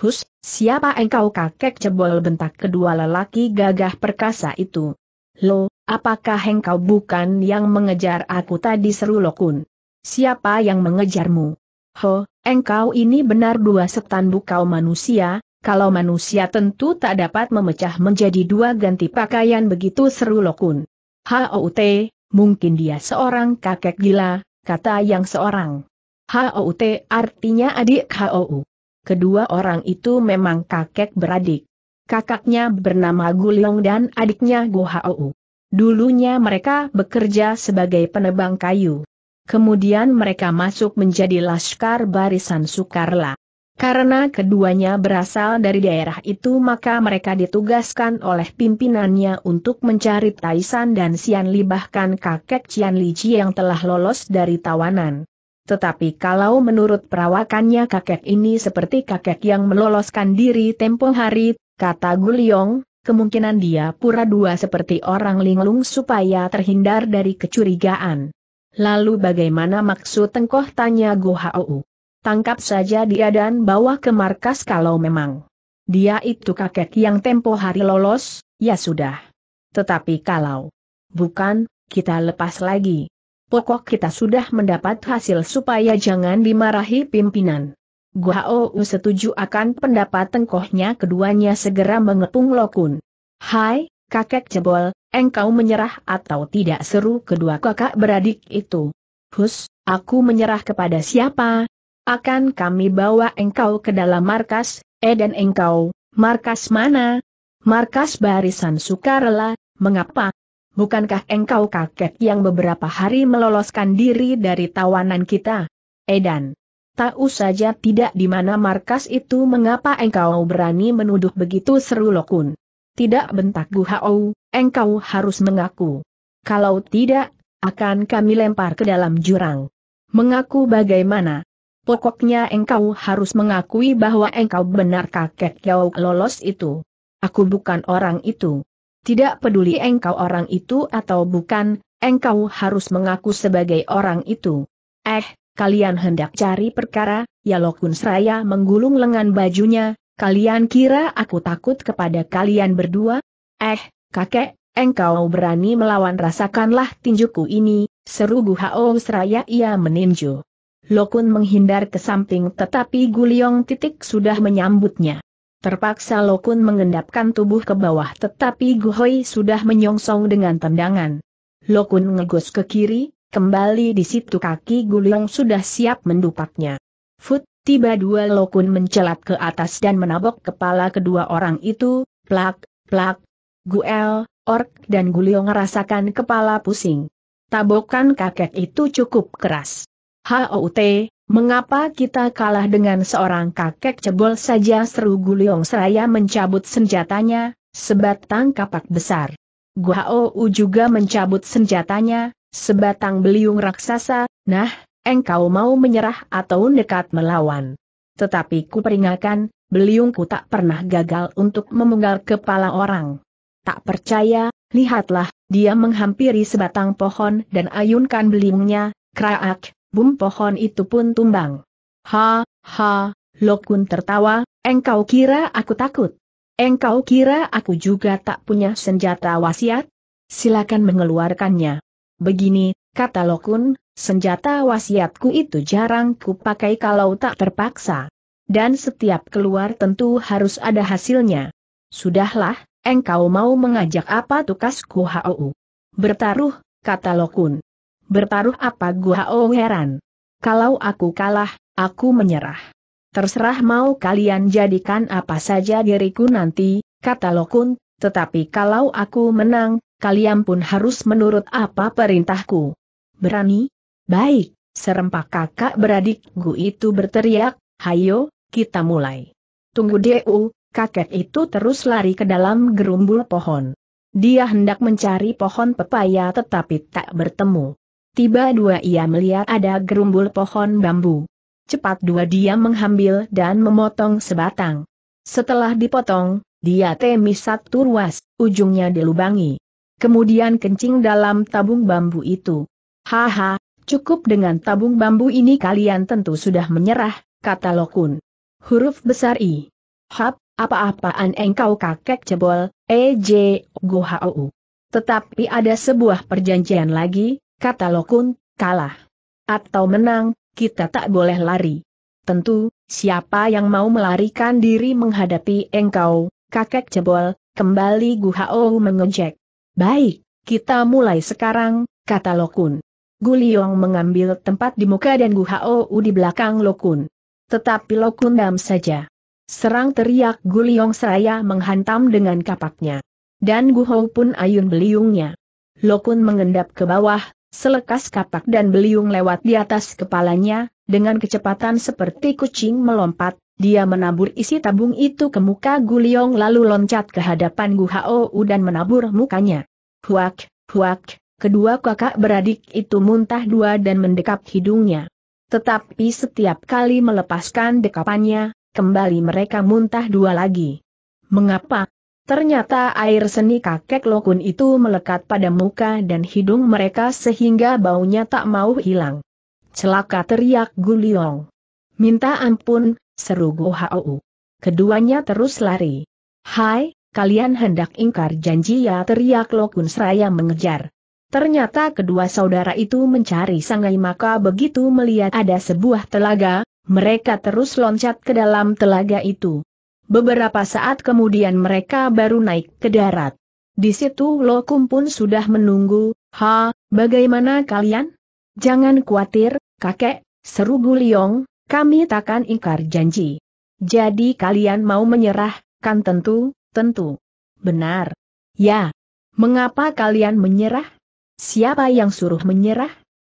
Hus, siapa engkau kakek cebol bentak kedua lelaki gagah perkasa itu? Lo, apakah engkau bukan yang mengejar aku tadi seru Lokun? Siapa yang mengejarmu? Ho, engkau ini benar dua setan bukau manusia, kalau manusia tentu tak dapat memecah menjadi dua ganti pakaian begitu seru Lokun. H.O.U.T., mungkin dia seorang kakek gila, kata yang seorang. HOUT artinya adik HOU. Kedua orang itu memang kakek beradik. Kakaknya bernama Gulung dan adiknya Gu HOU. Dulunya mereka bekerja sebagai penebang kayu. Kemudian mereka masuk menjadi laskar barisan Sukarla. Karena keduanya berasal dari daerah itu maka mereka ditugaskan oleh pimpinannya untuk mencari Taisan dan Sian Li bahkan kakek Cian Li Ji yang telah lolos dari tawanan. Tetapi kalau menurut perawakannya kakek ini seperti kakek yang meloloskan diri tempo hari, kata Guliong, kemungkinan dia pura dua seperti orang linglung supaya terhindar dari kecurigaan. Lalu bagaimana maksud tengkoh tanya Hau? tangkap saja dia dan bawa ke markas kalau memang. Dia itu kakek yang tempo hari lolos, ya sudah. Tetapi kalau bukan, kita lepas lagi. Pokok kita sudah mendapat hasil supaya jangan dimarahi pimpinan. gua OU setuju akan pendapat tengkohnya keduanya segera mengepung Lokun. Hai, kakek cebol, engkau menyerah atau tidak seru kedua kakak beradik itu. Hus, aku menyerah kepada siapa, akan kami bawa engkau ke dalam markas, eh dan engkau, markas mana? Markas barisan sukarela, mengapa? Bukankah engkau kaget yang beberapa hari meloloskan diri dari tawanan kita? Edan. Eh, tahu saja tidak di mana markas itu mengapa engkau berani menuduh begitu seru lokun. Tidak bentak Guhao, engkau harus mengaku. Kalau tidak, akan kami lempar ke dalam jurang. Mengaku bagaimana? Pokoknya engkau harus mengakui bahwa engkau benar kakek kau lolos itu. Aku bukan orang itu. Tidak peduli engkau orang itu atau bukan, engkau harus mengaku sebagai orang itu. Eh, kalian hendak cari perkara, Ya lokun Seraya menggulung lengan bajunya, kalian kira aku takut kepada kalian berdua? Eh, kakek, engkau berani melawan rasakanlah tinjuku ini, seru guhao Seraya ia meninju. Lokun menghindar ke samping tetapi Guliong titik sudah menyambutnya. Terpaksa Lokun mengendapkan tubuh ke bawah tetapi Guhoi sudah menyongsong dengan tendangan. Lokun ngegos ke kiri, kembali di situ kaki Guliong sudah siap mendupaknya. Fut, tiba dua Lokun mencelat ke atas dan menabok kepala kedua orang itu, plak, plak. Guel, Ork dan Guliong merasakan kepala pusing. Tabokan kakek itu cukup keras. Hout, mengapa kita kalah dengan seorang kakek cebol saja seru Guliong Seraya mencabut senjatanya, sebatang kapak besar. Guhaou juga mencabut senjatanya, sebatang beliung raksasa, nah, engkau mau menyerah atau nekat melawan. Tetapi ku peringatkan, beliungku tak pernah gagal untuk memenggal kepala orang. Tak percaya, lihatlah, dia menghampiri sebatang pohon dan ayunkan beliungnya, kraak, bum pohon itu pun tumbang. Ha, ha, Lokun tertawa, engkau kira aku takut? Engkau kira aku juga tak punya senjata wasiat? Silakan mengeluarkannya. Begini, kata Lokun, senjata wasiatku itu jarang kupakai kalau tak terpaksa. Dan setiap keluar tentu harus ada hasilnya. Sudahlah, engkau mau mengajak apa tukasku HOU? hau? Bertaruh, kata Lokun. Bertaruh apa gua oh heran. Kalau aku kalah, aku menyerah. Terserah mau kalian jadikan apa saja diriku nanti, kata Lokun, tetapi kalau aku menang, kalian pun harus menurut apa perintahku. Berani? Baik, serempak kakak beradik gua itu berteriak, hayo, kita mulai. Tunggu Deu, kakek itu terus lari ke dalam gerumbul pohon. Dia hendak mencari pohon pepaya tetapi tak bertemu tiba dua ia melihat ada gerumbul pohon bambu. Cepat dua dia mengambil dan memotong sebatang. Setelah dipotong, dia temis satu ruas, ujungnya dilubangi. Kemudian kencing dalam tabung bambu itu. Haha, cukup dengan tabung bambu ini kalian tentu sudah menyerah, kata Lokun. Huruf besar I. Hap, apa-apaan engkau kakek cebol, EJ, Gohau. Tetapi ada sebuah perjanjian lagi, Kata Lokun, kalah. Atau menang, kita tak boleh lari. Tentu, siapa yang mau melarikan diri menghadapi engkau, kakek cebol, kembali Guhao Hao mengejek. Baik, kita mulai sekarang, kata Lokun. Guliong mengambil tempat di muka dan Guhao di belakang Lokun. Tetapi Lokun dam saja. Serang teriak Guliong seraya menghantam dengan kapaknya. Dan Gu pun ayun beliungnya. Lokun mengendap ke bawah, Selekas kapak dan beliung lewat di atas kepalanya, dengan kecepatan seperti kucing melompat, dia menabur isi tabung itu ke muka Guliong lalu loncat ke hadapan Gu dan menabur mukanya. Huak, huak, kedua kakak beradik itu muntah dua dan mendekap hidungnya. Tetapi setiap kali melepaskan dekapannya, kembali mereka muntah dua lagi. Mengapa, Ternyata air seni kakek lokun itu melekat pada muka dan hidung mereka sehingga baunya tak mau hilang. Celaka teriak Guliong. Minta ampun, seru Go Keduanya terus lari. Hai, kalian hendak ingkar janji ya teriak lokun seraya mengejar. Ternyata kedua saudara itu mencari sangai maka begitu melihat ada sebuah telaga, mereka terus loncat ke dalam telaga itu. Beberapa saat kemudian mereka baru naik ke darat. Di situ Lokum pun sudah menunggu, Ha, bagaimana kalian? Jangan khawatir, kakek, seru Guliong, kami takkan ingkar janji. Jadi kalian mau menyerah, kan tentu, tentu. Benar. Ya. Mengapa kalian menyerah? Siapa yang suruh menyerah?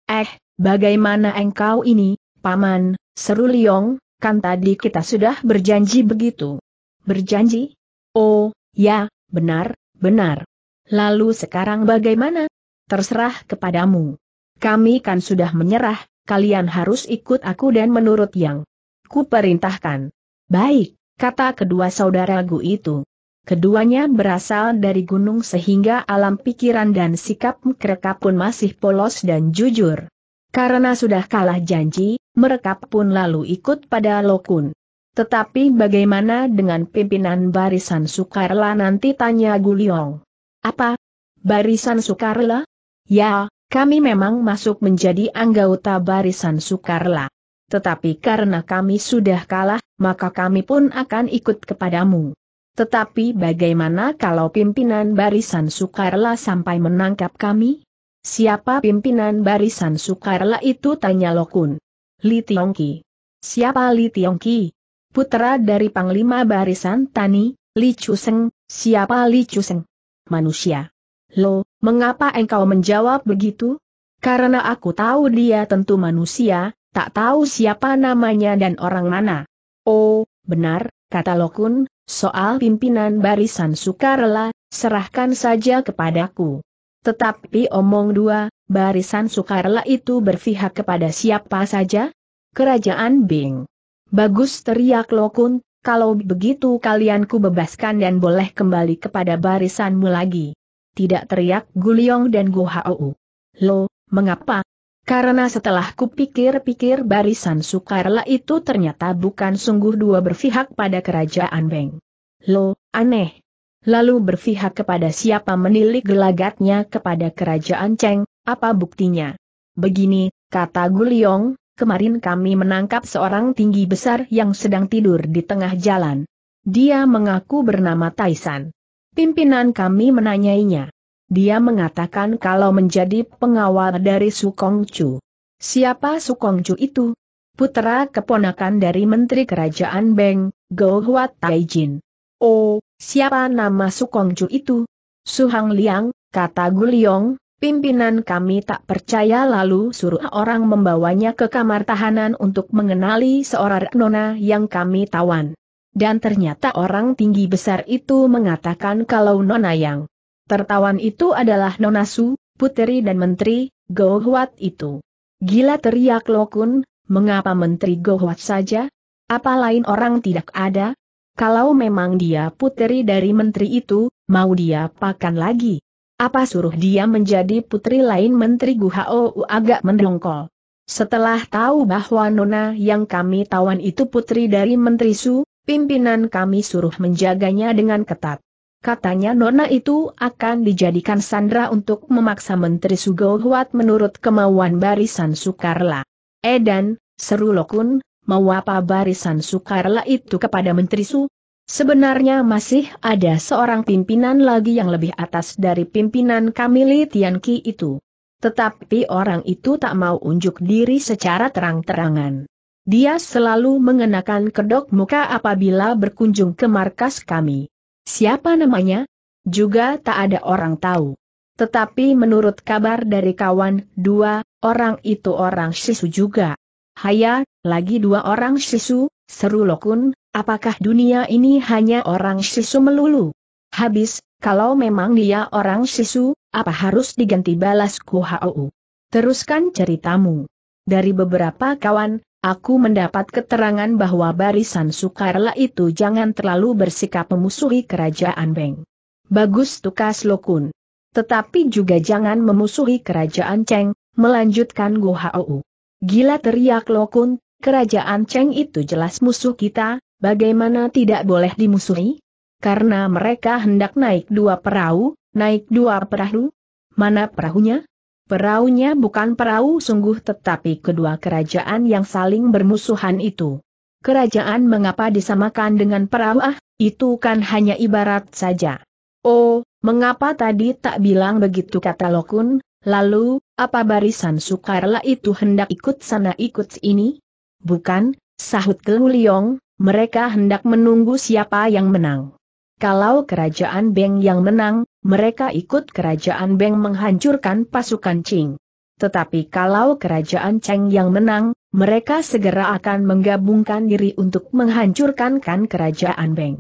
Eh, bagaimana engkau ini, paman, seru Liong, kan tadi kita sudah berjanji begitu. Berjanji? Oh, ya, benar, benar. Lalu sekarang bagaimana? Terserah kepadamu. Kami kan sudah menyerah, kalian harus ikut aku dan menurut yang ku perintahkan. Baik, kata kedua saudara saudaraku itu. Keduanya berasal dari gunung sehingga alam pikiran dan sikap mereka pun masih polos dan jujur. Karena sudah kalah janji, mereka pun lalu ikut pada Lokun. Tetapi bagaimana dengan pimpinan barisan Sukarela nanti tanya Guliong? Apa? Barisan Sukarela? Ya, kami memang masuk menjadi anggota barisan Sukarela. Tetapi karena kami sudah kalah, maka kami pun akan ikut kepadamu. Tetapi bagaimana kalau pimpinan barisan Sukarela sampai menangkap kami? Siapa pimpinan barisan Sukarela itu tanya Lokun. Li Tiongki. Siapa Li Tiongki? putra dari Panglima Barisan Tani, Li Chuseng, siapa Li Chuseng? Manusia. Lo, mengapa engkau menjawab begitu? Karena aku tahu dia tentu manusia, tak tahu siapa namanya dan orang mana. Oh, benar, kata Lokun, soal pimpinan barisan sukarela, serahkan saja kepadaku. Tetapi omong dua, barisan sukarela itu berpihak kepada siapa saja? Kerajaan Bing. Bagus teriak Lokun, kalau begitu kalian ku bebaskan dan boleh kembali kepada barisanmu lagi. Tidak teriak Guliong dan Guhaou. Lo, mengapa? Karena setelah kupikir-pikir barisan sukarela itu ternyata bukan sungguh dua berpihak pada kerajaan Beng. Lo, aneh. Lalu berpihak kepada siapa menilik gelagatnya kepada kerajaan Cheng, apa buktinya? Begini, kata Guliong, kemarin kami menangkap seorang tinggi besar yang sedang tidur di tengah jalan. Dia mengaku bernama Taisan. Pimpinan kami menanyainya. Dia mengatakan kalau menjadi pengawal dari Sukongcu. Siapa Sukongcu itu? Putra keponakan dari Menteri Kerajaan Beng, Go Taijin. Oh, siapa nama Sukongcu itu? Suhang Liang, kata Guliong, Pimpinan kami tak percaya lalu suruh orang membawanya ke kamar tahanan untuk mengenali seorang nona yang kami tawan. Dan ternyata orang tinggi besar itu mengatakan kalau nona yang tertawan itu adalah nona Su, puteri dan menteri, Go itu. Gila teriak Lokun, mengapa menteri Go saja? Apa lain orang tidak ada? Kalau memang dia puteri dari menteri itu, mau dia pakan lagi. Apa suruh dia menjadi putri lain Menteri Guhao agak mendongkol. Setelah tahu bahwa Nona yang kami tawan itu putri dari Menteri Su, pimpinan kami suruh menjaganya dengan ketat. Katanya Nona itu akan dijadikan sandra untuk memaksa Menteri Su Huat menurut kemauan barisan Sukarla. Edan, seru Lokun, mau apa barisan Sukarla itu kepada Menteri Su, Sebenarnya masih ada seorang pimpinan lagi yang lebih atas dari pimpinan kami Kamili Tianqi itu. Tetapi orang itu tak mau unjuk diri secara terang-terangan. Dia selalu mengenakan kedok muka apabila berkunjung ke markas kami. Siapa namanya? Juga tak ada orang tahu. Tetapi menurut kabar dari kawan dua, orang itu orang Sisu juga. Haya, lagi dua orang Sisu, seru Lokun, Apakah dunia ini hanya orang sisu melulu? Habis, kalau memang dia orang sisu, apa harus diganti balas ku hau? Teruskan ceritamu. Dari beberapa kawan, Aku mendapat keterangan bahwa barisan sukarela itu jangan terlalu bersikap memusuhi kerajaan Beng. Bagus tukas lokun. Tetapi juga jangan memusuhi kerajaan Cheng, melanjutkan Gu Hao. Gila teriak lokun, kerajaan Cheng itu jelas musuh kita, bagaimana tidak boleh dimusuhi? Karena mereka hendak naik dua perahu, naik dua perahu? Mana perahunya? Perahunya bukan perahu sungguh tetapi kedua kerajaan yang saling bermusuhan itu. Kerajaan mengapa disamakan dengan perahu ah, itu kan hanya ibarat saja. Oh, mengapa tadi tak bilang begitu kata Lokun, lalu, apa barisan Sukarla itu hendak ikut sana ikut ini? Bukan, sahut Keuliong, mereka hendak menunggu siapa yang menang. Kalau kerajaan Beng yang menang, mereka ikut kerajaan Beng menghancurkan pasukan Qing. Tetapi kalau kerajaan Cheng yang menang, mereka segera akan menggabungkan diri untuk menghancurkan kan kerajaan Beng.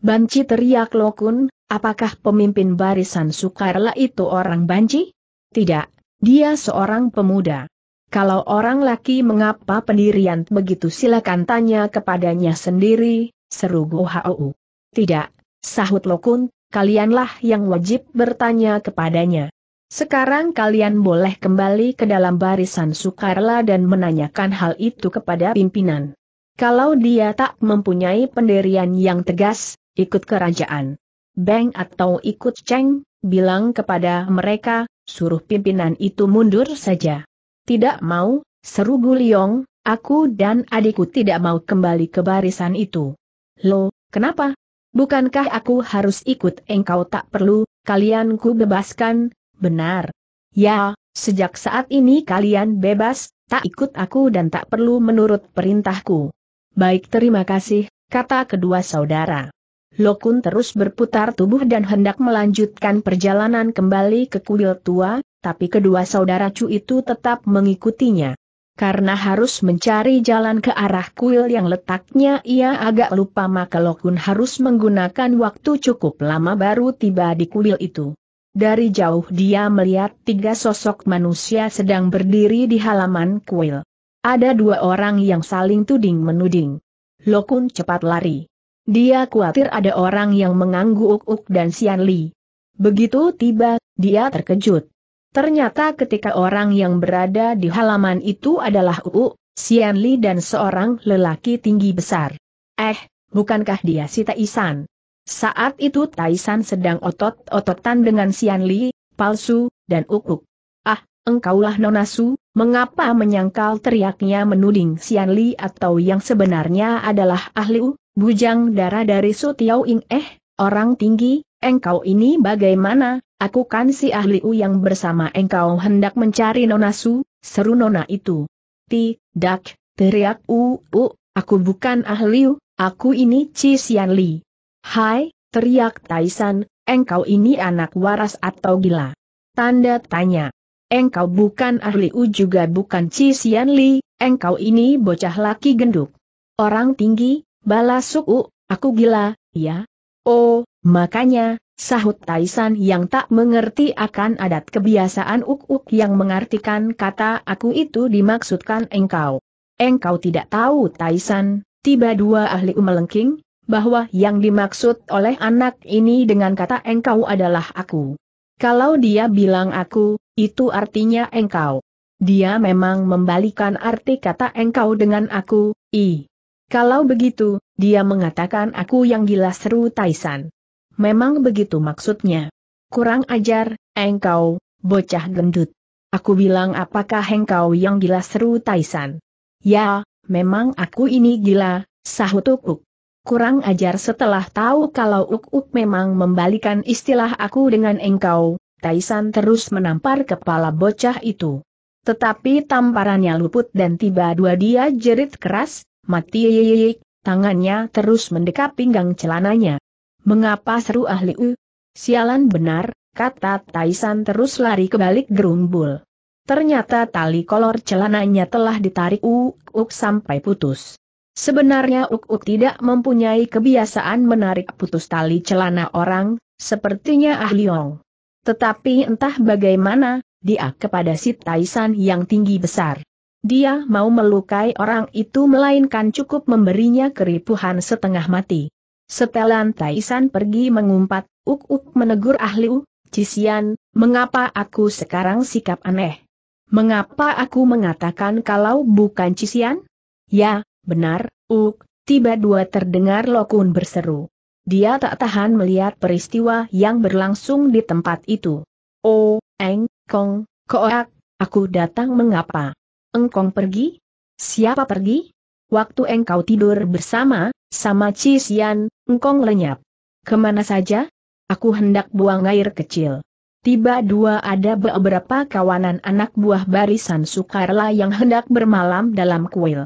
Banci teriak Lokun, apakah pemimpin barisan Sukarla itu orang Banci? Tidak, dia seorang pemuda. Kalau orang laki mengapa pendirian begitu silakan tanya kepadanya sendiri, seru Gohau. Tidak, sahut Lokun, kalianlah yang wajib bertanya kepadanya. Sekarang kalian boleh kembali ke dalam barisan Sukarla dan menanyakan hal itu kepada pimpinan. Kalau dia tak mempunyai pendirian yang tegas, ikut kerajaan. Beng atau ikut Cheng, bilang kepada mereka, suruh pimpinan itu mundur saja. Tidak mau, seru Guliong, aku dan adikku tidak mau kembali ke barisan itu. Lo, kenapa? Bukankah aku harus ikut engkau tak perlu, kalian ku bebaskan, benar. Ya, sejak saat ini kalian bebas, tak ikut aku dan tak perlu menurut perintahku. Baik terima kasih, kata kedua saudara. Lokun terus berputar tubuh dan hendak melanjutkan perjalanan kembali ke kuil tua, tapi kedua saudara Cu itu tetap mengikutinya. Karena harus mencari jalan ke arah kuil yang letaknya ia agak lupa maka Lokun harus menggunakan waktu cukup lama baru tiba di kuil itu. Dari jauh dia melihat tiga sosok manusia sedang berdiri di halaman kuil. Ada dua orang yang saling tuding-menuding. Lokun cepat lari. Dia khawatir ada orang yang mengganggu uk dan Sian Li. Begitu tiba, dia terkejut. Ternyata ketika orang yang berada di halaman itu adalah Uu, Sian Li dan seorang lelaki tinggi besar. Eh, bukankah dia si Taisan? Saat itu Taisan sedang otot-ototan dengan Sian Li, palsu, dan uk Engkaulah nonasu, mengapa menyangkal teriaknya menuding Sian Li atau yang sebenarnya adalah ahli U, bujang darah dari Su Ing Eh, orang tinggi, engkau ini bagaimana, aku kan si ahli U yang bersama engkau hendak mencari nonasu, seru nona itu. Tidak, teriak U, U, aku bukan ahli U, aku ini Ci Sian Li. Hai, teriak Taisan, engkau ini anak waras atau gila? Tanda tanya engkau bukan ahli u juga bukan Ci Sian Li, engkau ini bocah laki genduk. Orang tinggi, balas suku, aku gila, ya. Oh, makanya, sahut Taisan yang tak mengerti akan adat kebiasaan uk-uk yang mengartikan kata aku itu dimaksudkan engkau. Engkau tidak tahu Taisan, tiba dua ahli u melengking, bahwa yang dimaksud oleh anak ini dengan kata engkau adalah aku. Kalau dia bilang aku, itu artinya engkau. Dia memang membalikan arti kata engkau dengan aku, i. Kalau begitu, dia mengatakan aku yang gila seru Taisan. Memang begitu maksudnya. Kurang ajar, engkau, bocah gendut. Aku bilang apakah engkau yang gila seru Taisan. Ya, memang aku ini gila, sahut Ukuk. Kurang ajar setelah tahu kalau Ukuk memang membalikan istilah aku dengan engkau, Taisan terus menampar kepala bocah itu. Tetapi tamparannya luput dan tiba dua dia jerit keras, mati yeyeyek, tangannya terus mendekap pinggang celananya. Mengapa seru ahli u? Sialan benar, kata Taisan terus lari ke balik gerumbul. Ternyata tali kolor celananya telah ditarik uk-uk sampai putus. Sebenarnya uk-uk tidak mempunyai kebiasaan menarik putus tali celana orang, sepertinya ahliong. Tetapi entah bagaimana, dia kepada si Taisan yang tinggi besar. Dia mau melukai orang itu melainkan cukup memberinya keripuhan setengah mati. Setelan Taisan pergi mengumpat, Uk-Uk menegur ahliu, Cisian, mengapa aku sekarang sikap aneh? Mengapa aku mengatakan kalau bukan Cisian? Ya, benar, Uk, tiba dua terdengar Lokun berseru. Dia tak tahan melihat peristiwa yang berlangsung di tempat itu. Oh, Eng, Kong, Koak, aku datang mengapa? Engkong pergi? Siapa pergi? Waktu engkau tidur bersama, sama Cisian, engkong lenyap. Kemana saja? Aku hendak buang air kecil. Tiba dua ada beberapa kawanan anak buah barisan Sukarla yang hendak bermalam dalam kuil.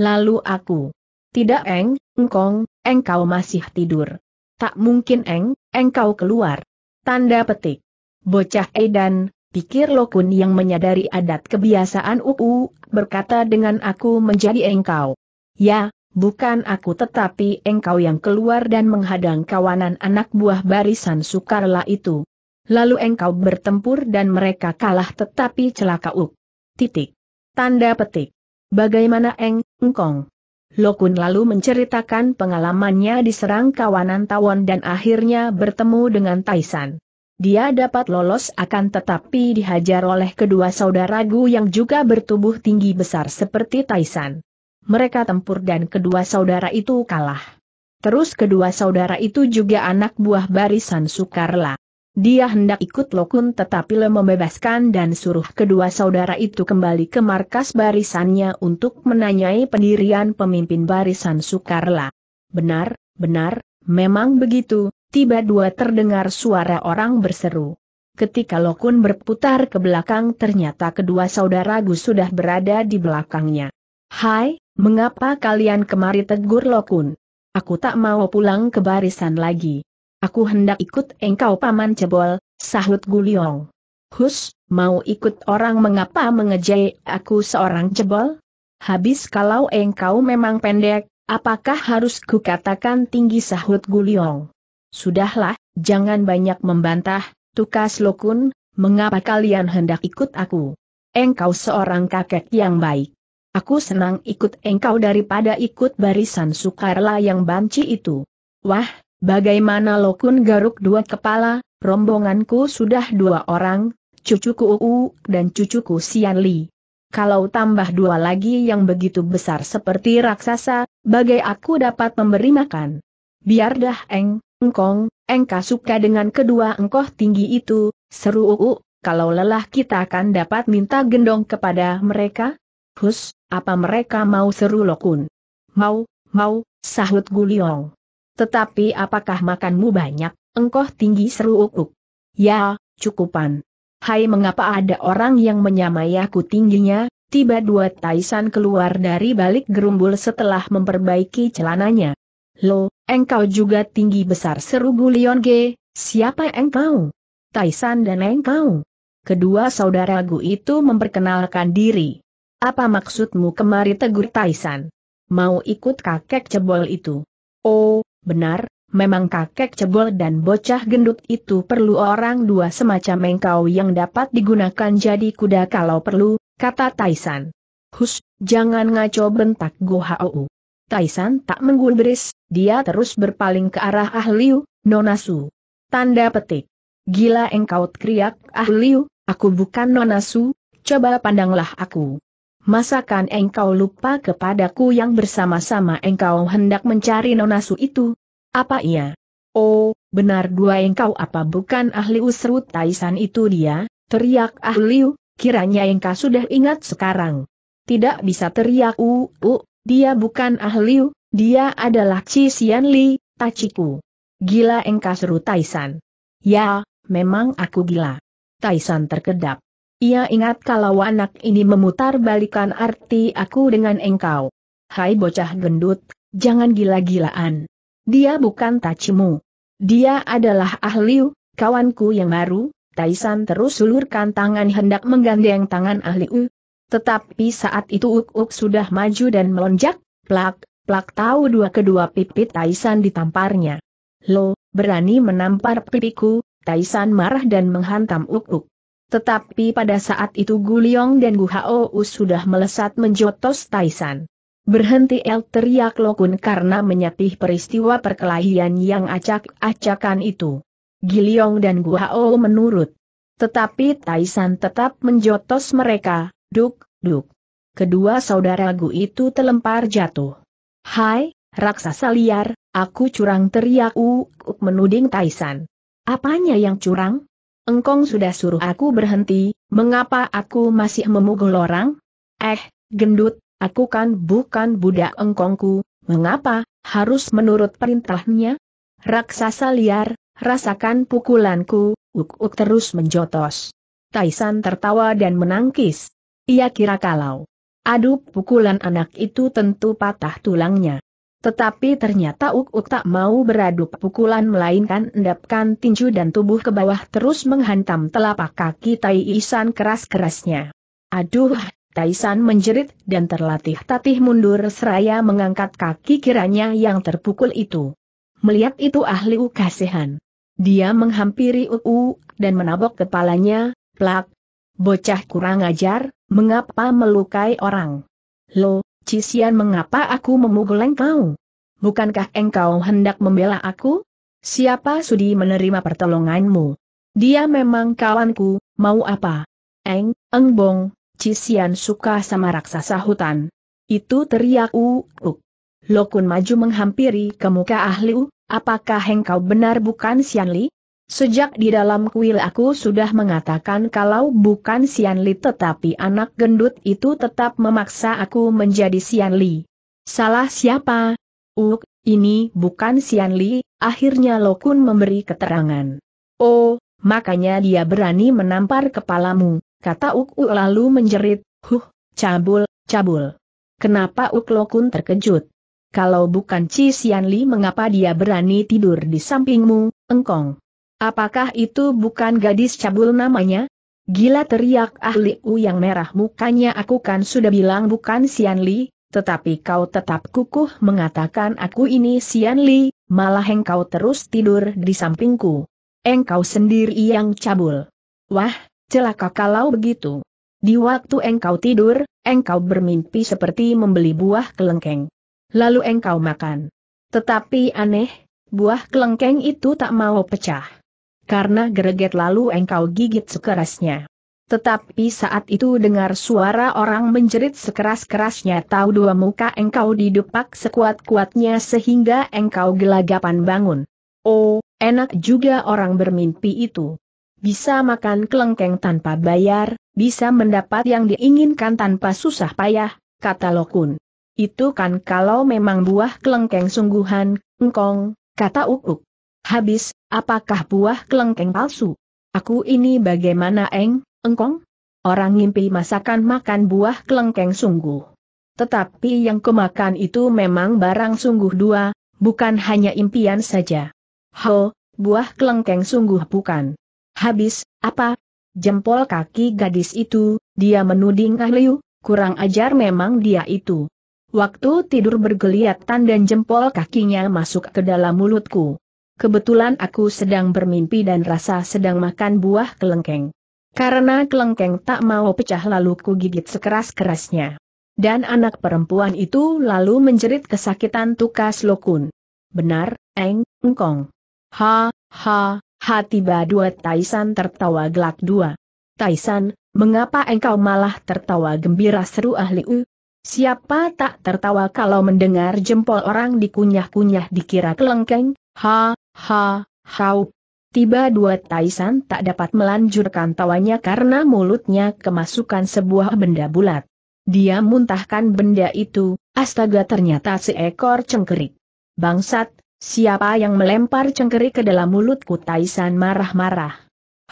Lalu aku tidak Eng, engkong, engkau masih tidur. Tak mungkin Eng, engkau keluar. Tanda petik. Bocah Edan, pikir Lokun yang menyadari adat kebiasaan UU, berkata dengan aku menjadi engkau. Ya, bukan aku tetapi engkau yang keluar dan menghadang kawanan anak buah barisan Sukarla itu. Lalu engkau bertempur dan mereka kalah tetapi celaka uk. Titik. Tanda petik. Bagaimana eng, engkong? Lokun lalu menceritakan pengalamannya diserang kawanan tawon dan akhirnya bertemu dengan Taisan. Dia dapat lolos akan tetapi dihajar oleh kedua saudara Gu yang juga bertubuh tinggi besar seperti Taisan. Mereka tempur dan kedua saudara itu kalah. Terus kedua saudara itu juga anak buah barisan Sukarla. Dia hendak ikut Lokun tetapi Le membebaskan dan suruh kedua saudara itu kembali ke markas barisannya untuk menanyai pendirian pemimpin barisan Sukarla. Benar, benar, memang begitu, tiba dua terdengar suara orang berseru. Ketika Lokun berputar ke belakang ternyata kedua saudara Gus sudah berada di belakangnya. Hai, mengapa kalian kemari tegur Lokun? Aku tak mau pulang ke barisan lagi. Aku hendak ikut engkau paman cebol, sahut Guliong. Hus, mau ikut orang mengapa mengejek aku seorang cebol? Habis kalau engkau memang pendek, apakah harus kukatakan tinggi sahut Guliong? Sudahlah, jangan banyak membantah, tukas lokun, mengapa kalian hendak ikut aku? Engkau seorang kakek yang baik. Aku senang ikut engkau daripada ikut barisan Sukarla yang banci itu. Wah, Bagaimana Lokun garuk dua kepala, rombonganku sudah dua orang, cucuku Uu dan cucuku Sian Kalau tambah dua lagi yang begitu besar seperti raksasa, bagai aku dapat memberi makan. Biar dah Eng, Engkong, Engka suka dengan kedua engkoh tinggi itu, seru Uu, kalau lelah kita akan dapat minta gendong kepada mereka? Hus, apa mereka mau seru Lokun? Mau, mau, sahut Guliong. Tetapi apakah makanmu banyak, engkau tinggi seru ukuk? Ya, cukupan. Hai mengapa ada orang yang menyamai aku tingginya, tiba dua Taisan keluar dari balik gerumbul setelah memperbaiki celananya. Lo, engkau juga tinggi besar seru Gulion Ge, siapa engkau? Taisan dan engkau. Kedua saudara gu itu memperkenalkan diri. Apa maksudmu kemari tegur Taisan? Mau ikut kakek cebol itu? Oh, benar, memang kakek cebol dan bocah gendut itu perlu orang dua semacam engkau yang dapat digunakan jadi kuda kalau perlu, kata Taisan. Hus, jangan ngaco bentak Ou. Taisan tak menggubris, dia terus berpaling ke arah Ahliu, Nonasu. Tanda petik. Gila engkau teriak Ahliu, aku bukan Nonasu, coba pandanglah aku masakan engkau lupa kepadaku yang bersama-sama engkau hendak mencari nonasu itu? Apa iya? Oh, benar dua engkau apa bukan ahli usrut taisan itu dia, teriak ahliu, kiranya engkau sudah ingat sekarang. Tidak bisa teriak u, u, dia bukan ahliu, dia adalah Ci Sian Li, taciku. Gila engkau seru Taisan. Ya, memang aku gila. Taisan terkedap. Ia ingat kalau anak ini memutar balikan arti aku dengan engkau. Hai bocah gendut, jangan gila-gilaan. Dia bukan tacimu. Dia adalah ahliu, kawanku yang baru, Taisan terus sulurkan tangan hendak menggandeng tangan ahliu. Tetapi saat itu Uk-Uk sudah maju dan melonjak, plak, plak tahu dua kedua pipit Taisan ditamparnya. Lo, berani menampar pipiku, Taisan marah dan menghantam Uk-Uk. Tetapi pada saat itu Guliong dan Gu Hao sudah melesat menjotos Taisan. Berhenti El teriak Lokun karena menyatih peristiwa perkelahian yang acak-acakan itu. Giliong dan Gu Hao menurut. Tetapi Taisan tetap menjotos mereka, duk, duk. Kedua saudara Gu itu terlempar jatuh. Hai, raksasa liar, aku curang teriak Uuk menuding Taisan. Apanya yang curang? engkong sudah suruh aku berhenti, mengapa aku masih memukul orang? Eh, gendut, aku kan bukan budak engkongku, mengapa, harus menurut perintahnya? Raksasa liar, rasakan pukulanku, uk-uk terus menjotos. Taisan tertawa dan menangkis. Ia kira kalau adu pukulan anak itu tentu patah tulangnya. Tetapi ternyata Uk-Uk tak mau beradu pukulan melainkan endapkan tinju dan tubuh ke bawah terus menghantam telapak kaki Tai Isan keras-kerasnya. Aduh, Tai San menjerit dan terlatih-tatih mundur seraya mengangkat kaki kiranya yang terpukul itu. Melihat itu ahli U kasihan. Dia menghampiri Uu dan menabok kepalanya, plak. Bocah kurang ajar, mengapa melukai orang? Lo, Cisian mengapa aku memukul engkau? Bukankah engkau hendak membela aku? Siapa sudi menerima pertolonganmu? Dia memang kawanku, mau apa? Eng, Engbong, Cisian suka sama raksasa hutan. Itu teriak uuk. Lokun maju menghampiri ke muka ahli U, apakah engkau benar bukan Sian Li? Sejak di dalam kuil aku sudah mengatakan kalau bukan Sian Li tetapi anak gendut itu tetap memaksa aku menjadi Sian Li. Salah siapa? Uk, ini bukan Sian Li, akhirnya Lokun memberi keterangan. Oh, makanya dia berani menampar kepalamu, kata Uk, Uk lalu menjerit, huh, cabul, cabul. Kenapa Uk Lokun terkejut? Kalau bukan Ci Sian Li mengapa dia berani tidur di sampingmu, engkong? Apakah itu bukan gadis cabul namanya? Gila teriak ahli U yang merah mukanya aku kan sudah bilang bukan Sian Li, tetapi kau tetap kukuh mengatakan aku ini Sian Li, malah engkau terus tidur di sampingku. Engkau sendiri yang cabul. Wah, celaka kalau begitu. Di waktu engkau tidur, engkau bermimpi seperti membeli buah kelengkeng. Lalu engkau makan. Tetapi aneh, buah kelengkeng itu tak mau pecah karena greget lalu engkau gigit sekerasnya. Tetapi saat itu dengar suara orang menjerit sekeras-kerasnya tahu dua muka engkau didepak sekuat-kuatnya sehingga engkau gelagapan bangun. Oh, enak juga orang bermimpi itu. Bisa makan kelengkeng tanpa bayar, bisa mendapat yang diinginkan tanpa susah payah, kata Lokun. Itu kan kalau memang buah kelengkeng sungguhan, engkong, kata Ukuk. Habis, Apakah buah kelengkeng palsu? Aku ini bagaimana eng, engkong? Orang ngimpi masakan makan buah kelengkeng sungguh. Tetapi yang kemakan itu memang barang sungguh dua, bukan hanya impian saja. Ho, buah kelengkeng sungguh bukan. Habis, apa? Jempol kaki gadis itu, dia menuding Ahliu, kurang ajar memang dia itu. Waktu tidur bergeliatan dan jempol kakinya masuk ke dalam mulutku kebetulan aku sedang bermimpi dan rasa sedang makan buah kelengkeng. Karena kelengkeng tak mau pecah lalu ku gigit sekeras-kerasnya. Dan anak perempuan itu lalu menjerit kesakitan tukas lokun. Benar, Eng, engkong. Ha, ha, ha tiba dua Taisan tertawa gelak dua. Taisan, mengapa engkau malah tertawa gembira seru ahli u? Siapa tak tertawa kalau mendengar jempol orang dikunyah-kunyah dikira kelengkeng? Ha, Ha, hau. Tiba dua Taisan tak dapat melanjurkan tawanya karena mulutnya kemasukan sebuah benda bulat. Dia muntahkan benda itu, astaga ternyata seekor cengkerik. Bangsat, siapa yang melempar cengkerik ke dalam mulutku Taisan marah-marah.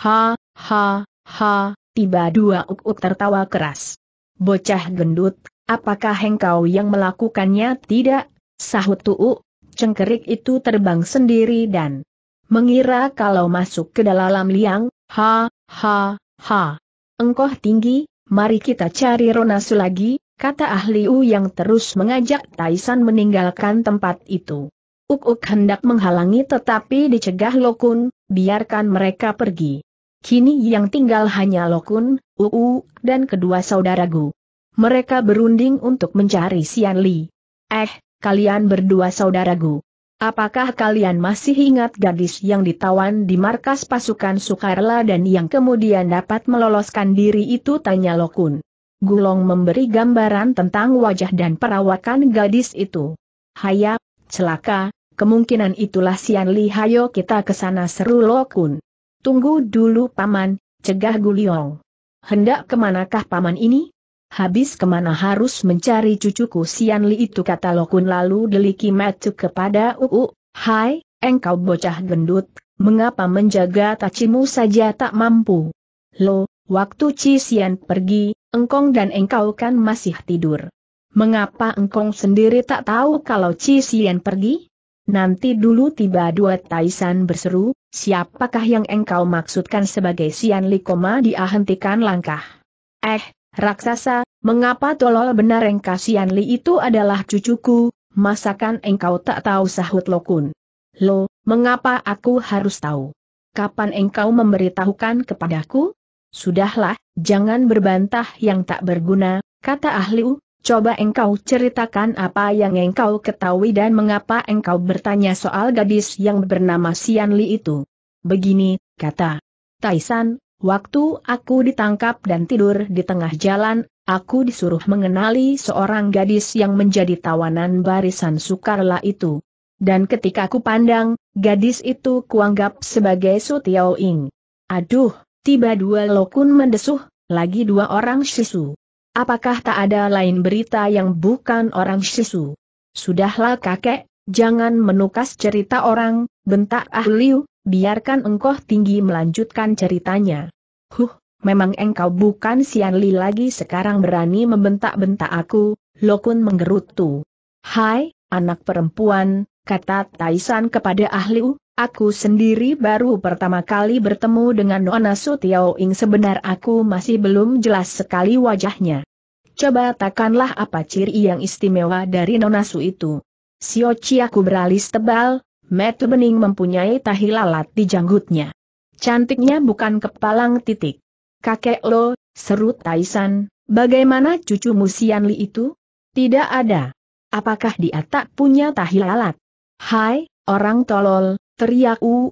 Ha, ha, ha, tiba dua uk-uk tertawa keras. Bocah gendut, apakah engkau yang melakukannya tidak? Sahut Tuuk cengkerik itu terbang sendiri dan mengira kalau masuk ke dalam liang, ha, ha, ha. Engkoh tinggi, mari kita cari Ronasu lagi, kata ahli U yang terus mengajak Taisan meninggalkan tempat itu. Uk-uk hendak menghalangi tetapi dicegah Lokun, biarkan mereka pergi. Kini yang tinggal hanya Lokun, Uu, dan kedua saudaraku. Mereka berunding untuk mencari Sian Li. Eh, kalian berdua saudaraku. Apakah kalian masih ingat gadis yang ditawan di markas pasukan Sukarela dan yang kemudian dapat meloloskan diri itu? Tanya Lokun. Gulong memberi gambaran tentang wajah dan perawakan gadis itu. Haya, celaka, kemungkinan itulah Sian Li Hayo kita ke sana seru Lokun. Tunggu dulu paman, cegah Guliong. Hendak kemanakah paman ini? habis kemana harus mencari cucuku Sian itu kata Lokun lalu deliki matu kepada Uu, Hai, engkau bocah gendut, mengapa menjaga tacimu saja tak mampu? Lo, waktu Ci Sian pergi, engkong dan engkau kan masih tidur. Mengapa engkong sendiri tak tahu kalau Ci Sian pergi? Nanti dulu tiba dua Taisan berseru, siapakah yang engkau maksudkan sebagai Sian Koma dia hentikan langkah. Eh, Raksasa, mengapa tolol benar yang kasihan Li itu adalah cucuku, masakan engkau tak tahu sahut Lokun. Lo, mengapa aku harus tahu? Kapan engkau memberitahukan kepadaku? Sudahlah, jangan berbantah yang tak berguna, kata ahliu, coba engkau ceritakan apa yang engkau ketahui dan mengapa engkau bertanya soal gadis yang bernama Sian Li itu. Begini, kata Taisan, Waktu aku ditangkap dan tidur di tengah jalan, aku disuruh mengenali seorang gadis yang menjadi tawanan barisan Sukarla itu. Dan ketika aku pandang, gadis itu kuanggap sebagai Su Ing. Aduh, tiba dua lokun mendesuh, lagi dua orang sisu. Apakah tak ada lain berita yang bukan orang sisu? Sudahlah kakek, jangan menukas cerita orang, bentak Ah biarkan engkau tinggi melanjutkan ceritanya. Huh, memang engkau bukan Sian Li lagi sekarang berani membentak-bentak aku, Lokun menggerutu. Hai, anak perempuan, kata Taisan kepada ahliu, Aku sendiri baru pertama kali bertemu dengan Nona Sutiao Ing sebenar aku masih belum jelas sekali wajahnya. Coba takkanlah apa ciri yang istimewa dari Nona Su itu. Sioci aku beralis tebal, Metu Bening mempunyai tahi lalat di janggutnya. Cantiknya bukan kepalang titik. Kakek lo, serut Taisan, bagaimana cucu Musian Li itu? Tidak ada. Apakah dia tak punya tahi lalat? Hai, orang tolol, teriak uu,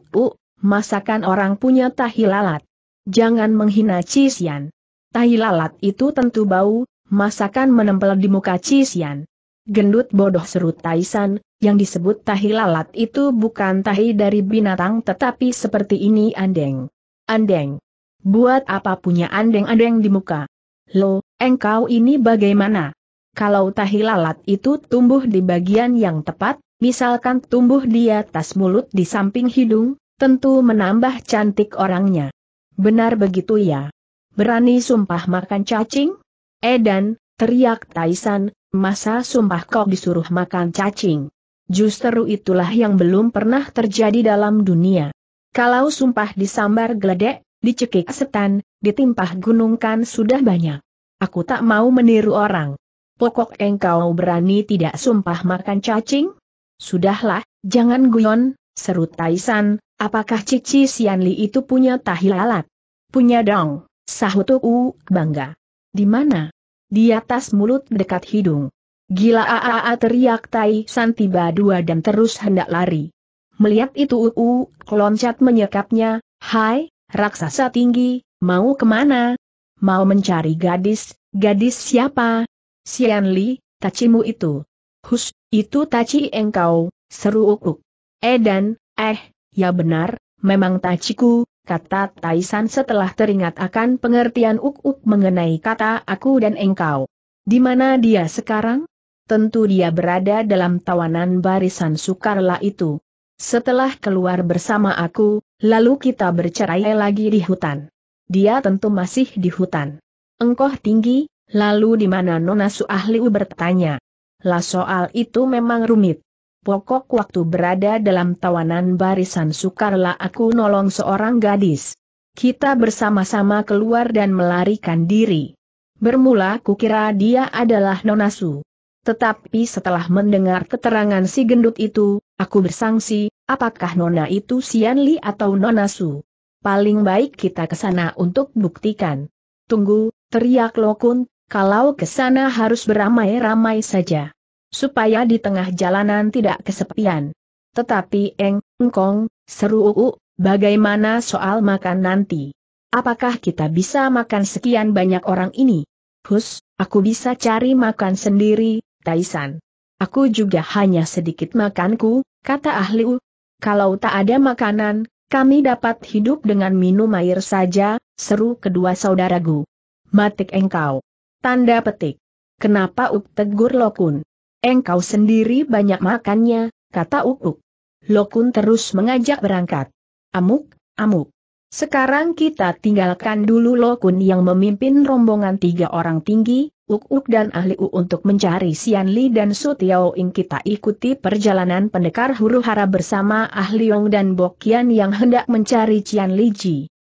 masakan orang punya tahi lalat. Jangan menghina Cisian. Tahi lalat itu tentu bau, masakan menempel di muka Cisian. Gendut bodoh seru Taisan, yang disebut tahi lalat itu bukan tahi dari binatang tetapi seperti ini andeng. Andeng. Buat apa punya andeng-andeng di muka? Lo, engkau ini bagaimana? Kalau tahi lalat itu tumbuh di bagian yang tepat, misalkan tumbuh di atas mulut di samping hidung, tentu menambah cantik orangnya. Benar begitu ya? Berani sumpah makan cacing? Edan, teriak Taisan, Masa sumpah kau disuruh makan cacing? Justru itulah yang belum pernah terjadi dalam dunia. Kalau sumpah disambar geledek, dicekik setan, ditimpah gunungkan sudah banyak. Aku tak mau meniru orang. Pokok engkau berani tidak sumpah makan cacing? Sudahlah, jangan guyon, serut Taisan, apakah Cici Sianli itu punya tahil alat? Punya dong, sahut u bangga. Di mana? di atas mulut dekat hidung. Gila aaa teriak Tai San tiba dua dan terus hendak lari. Melihat itu Uu, loncat menyekapnya, Hai, raksasa tinggi, mau kemana? Mau mencari gadis, gadis siapa? Sian Li, tacimu itu. Hus, itu taci engkau, seru ukuk. Eh dan, eh, ya benar, memang taciku, kata Taisan setelah teringat akan pengertian Uk-Uk mengenai kata aku dan engkau. Di mana dia sekarang? Tentu dia berada dalam tawanan barisan sukarla itu. Setelah keluar bersama aku, lalu kita bercerai lagi di hutan. Dia tentu masih di hutan. Engkoh tinggi, lalu di mana Nona Suahliu bertanya. Lah soal itu memang rumit pokok waktu berada dalam tawanan barisan sukarlah aku nolong seorang gadis. Kita bersama-sama keluar dan melarikan diri. Bermula kukira dia adalah Nonasu. Tetapi setelah mendengar keterangan si gendut itu, aku bersangsi, apakah Nona itu Sianli atau Nonasu? Paling baik kita ke sana untuk buktikan. Tunggu, teriak Lokun, kalau ke sana harus beramai-ramai saja supaya di tengah jalanan tidak kesepian. Tetapi Eng, Engkong, seru Uu, bagaimana soal makan nanti? Apakah kita bisa makan sekian banyak orang ini? Hus, aku bisa cari makan sendiri, Taisan. Aku juga hanya sedikit makanku, kata ahli U. Kalau tak ada makanan, kami dapat hidup dengan minum air saja, seru kedua saudaraku. Matik engkau. Tanda petik. Kenapa Uk tegur Lokun? Engkau sendiri banyak makannya, kata Ukuk. Lokun terus mengajak berangkat. Amuk, amuk. Sekarang kita tinggalkan dulu Lokun yang memimpin rombongan tiga orang tinggi, Ukuk uk dan ahli U untuk mencari Sian Li dan Su Tiao Ing kita ikuti perjalanan pendekar huru hara bersama ahli Yong dan Bokian yang hendak mencari Cian Li Ji.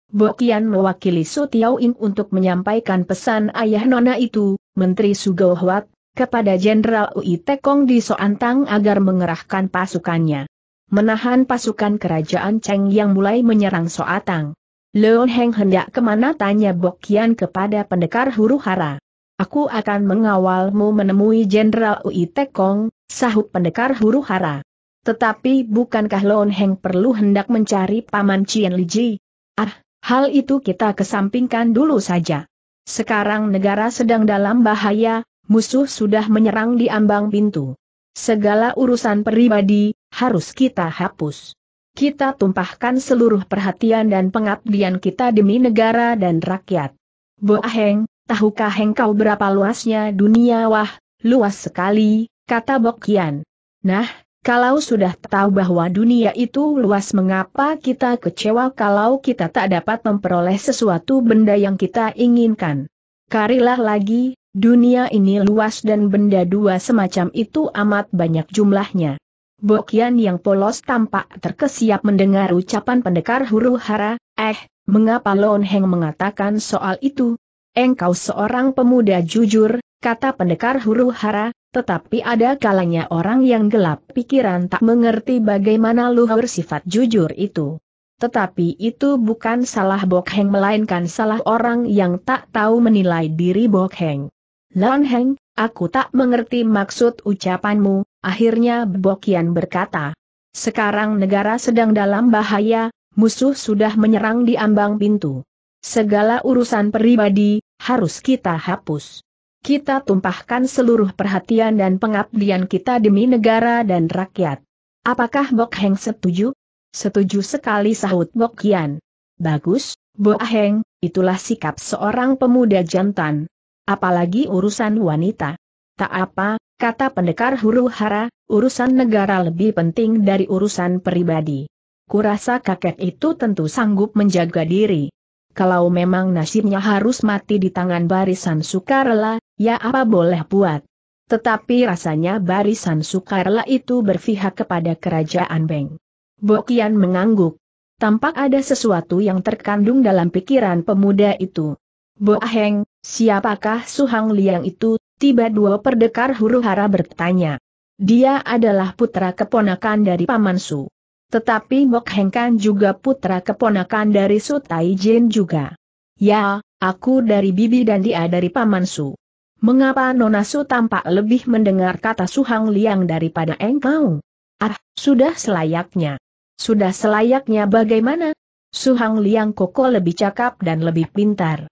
Bokian mewakili Su Tiao Ing untuk menyampaikan pesan ayah nona itu, Menteri Sugo kepada Jenderal Ui Tekong di Soantang agar mengerahkan pasukannya. Menahan pasukan kerajaan Cheng yang mulai menyerang Soatang. Leon Heng hendak kemana tanya Bokian kepada pendekar huru hara. Aku akan mengawalmu menemui Jenderal Ui Tekong, sahut pendekar huru hara. Tetapi bukankah Leon Heng perlu hendak mencari Paman Chien Liji? Ah, hal itu kita kesampingkan dulu saja. Sekarang negara sedang dalam bahaya, musuh sudah menyerang di ambang pintu. Segala urusan pribadi, harus kita hapus. Kita tumpahkan seluruh perhatian dan pengabdian kita demi negara dan rakyat. Boaheng, tahukah engkau berapa luasnya dunia wah, luas sekali, kata Bokian. Nah, kalau sudah tahu bahwa dunia itu luas mengapa kita kecewa kalau kita tak dapat memperoleh sesuatu benda yang kita inginkan. Karilah lagi, Dunia ini luas dan benda dua semacam itu amat banyak jumlahnya. Bokian yang polos tampak terkesiap mendengar ucapan pendekar huru hara, eh, mengapa Lon Heng mengatakan soal itu? Engkau seorang pemuda jujur, kata pendekar huru hara, tetapi ada kalanya orang yang gelap pikiran tak mengerti bagaimana luhur sifat jujur itu. Tetapi itu bukan salah Bokheng melainkan salah orang yang tak tahu menilai diri Bokheng. Lan Heng, aku tak mengerti maksud ucapanmu, akhirnya Bokian berkata. Sekarang negara sedang dalam bahaya, musuh sudah menyerang di ambang pintu. Segala urusan pribadi, harus kita hapus. Kita tumpahkan seluruh perhatian dan pengabdian kita demi negara dan rakyat. Apakah Bok Heng setuju? Setuju sekali sahut Bok Kian. Bagus, Bok Heng, itulah sikap seorang pemuda jantan apalagi urusan wanita. Tak apa, kata pendekar huru hara, urusan negara lebih penting dari urusan pribadi. Kurasa kakek itu tentu sanggup menjaga diri. Kalau memang nasibnya harus mati di tangan barisan sukarela, ya apa boleh buat. Tetapi rasanya barisan sukarela itu berpihak kepada kerajaan Beng. Bokian mengangguk. Tampak ada sesuatu yang terkandung dalam pikiran pemuda itu. Boaheng, Siapakah Suhang Liang itu? Tiba dua perdekar huru hara bertanya. Dia adalah putra keponakan dari Paman Su. Tetapi Mok Hengkan juga putra keponakan dari Su Tai Jin juga. Ya, aku dari bibi dan dia dari Paman Su. Mengapa Nona Su tampak lebih mendengar kata Suhang Liang daripada engkau? Ah, sudah selayaknya. Sudah selayaknya bagaimana? Suhang Liang Koko lebih cakap dan lebih pintar.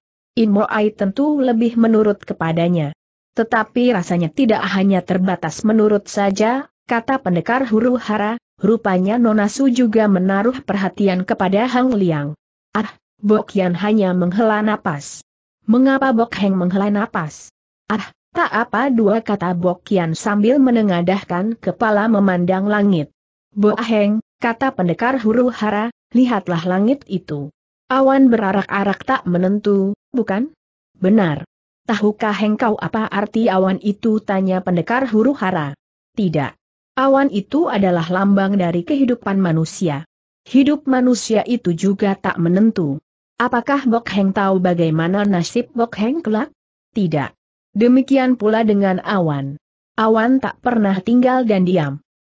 Ai tentu lebih menurut kepadanya. Tetapi rasanya tidak hanya terbatas menurut saja, kata pendekar huru hara, rupanya Nonasu juga menaruh perhatian kepada Hang Liang. Ah, Bok Yan hanya menghela napas. Mengapa Bok Heng menghela napas? Ah, tak apa dua kata Bok Yan sambil menengadahkan kepala memandang langit. Bok Heng, kata pendekar huru hara, lihatlah langit itu. Awan berarak-arak tak menentu, bukan? Benar. Tahukah engkau apa arti awan itu? Tanya pendekar huru hara. Tidak. Awan itu adalah lambang dari kehidupan manusia. Hidup manusia itu juga tak menentu. Apakah Bok Heng tahu bagaimana nasib Bok Heng kelak? Tidak. Demikian pula dengan awan. Awan tak pernah tinggal dan diam.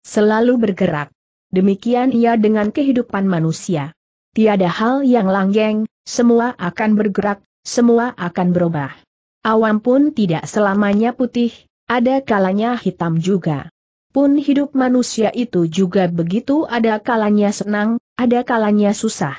Selalu bergerak. Demikian ia dengan kehidupan manusia. Tiada hal yang langgeng, semua akan bergerak, semua akan berubah. Awam pun tidak selamanya putih, ada kalanya hitam juga. Pun hidup manusia itu juga begitu ada kalanya senang, ada kalanya susah.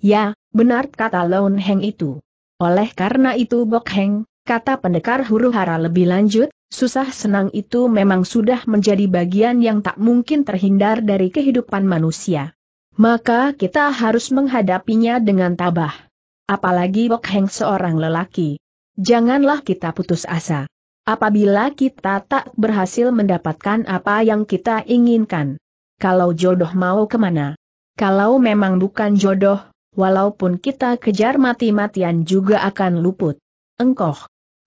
Ya, benar kata Lon Heng itu. Oleh karena itu Bok Heng, kata pendekar huru hara lebih lanjut, susah senang itu memang sudah menjadi bagian yang tak mungkin terhindar dari kehidupan manusia. Maka kita harus menghadapinya dengan tabah apalagi Bok Heng seorang lelaki. Janganlah kita putus asa. Apabila kita tak berhasil mendapatkan apa yang kita inginkan. Kalau jodoh mau kemana? Kalau memang bukan jodoh, walaupun kita kejar mati-matian juga akan luput. Engkoh.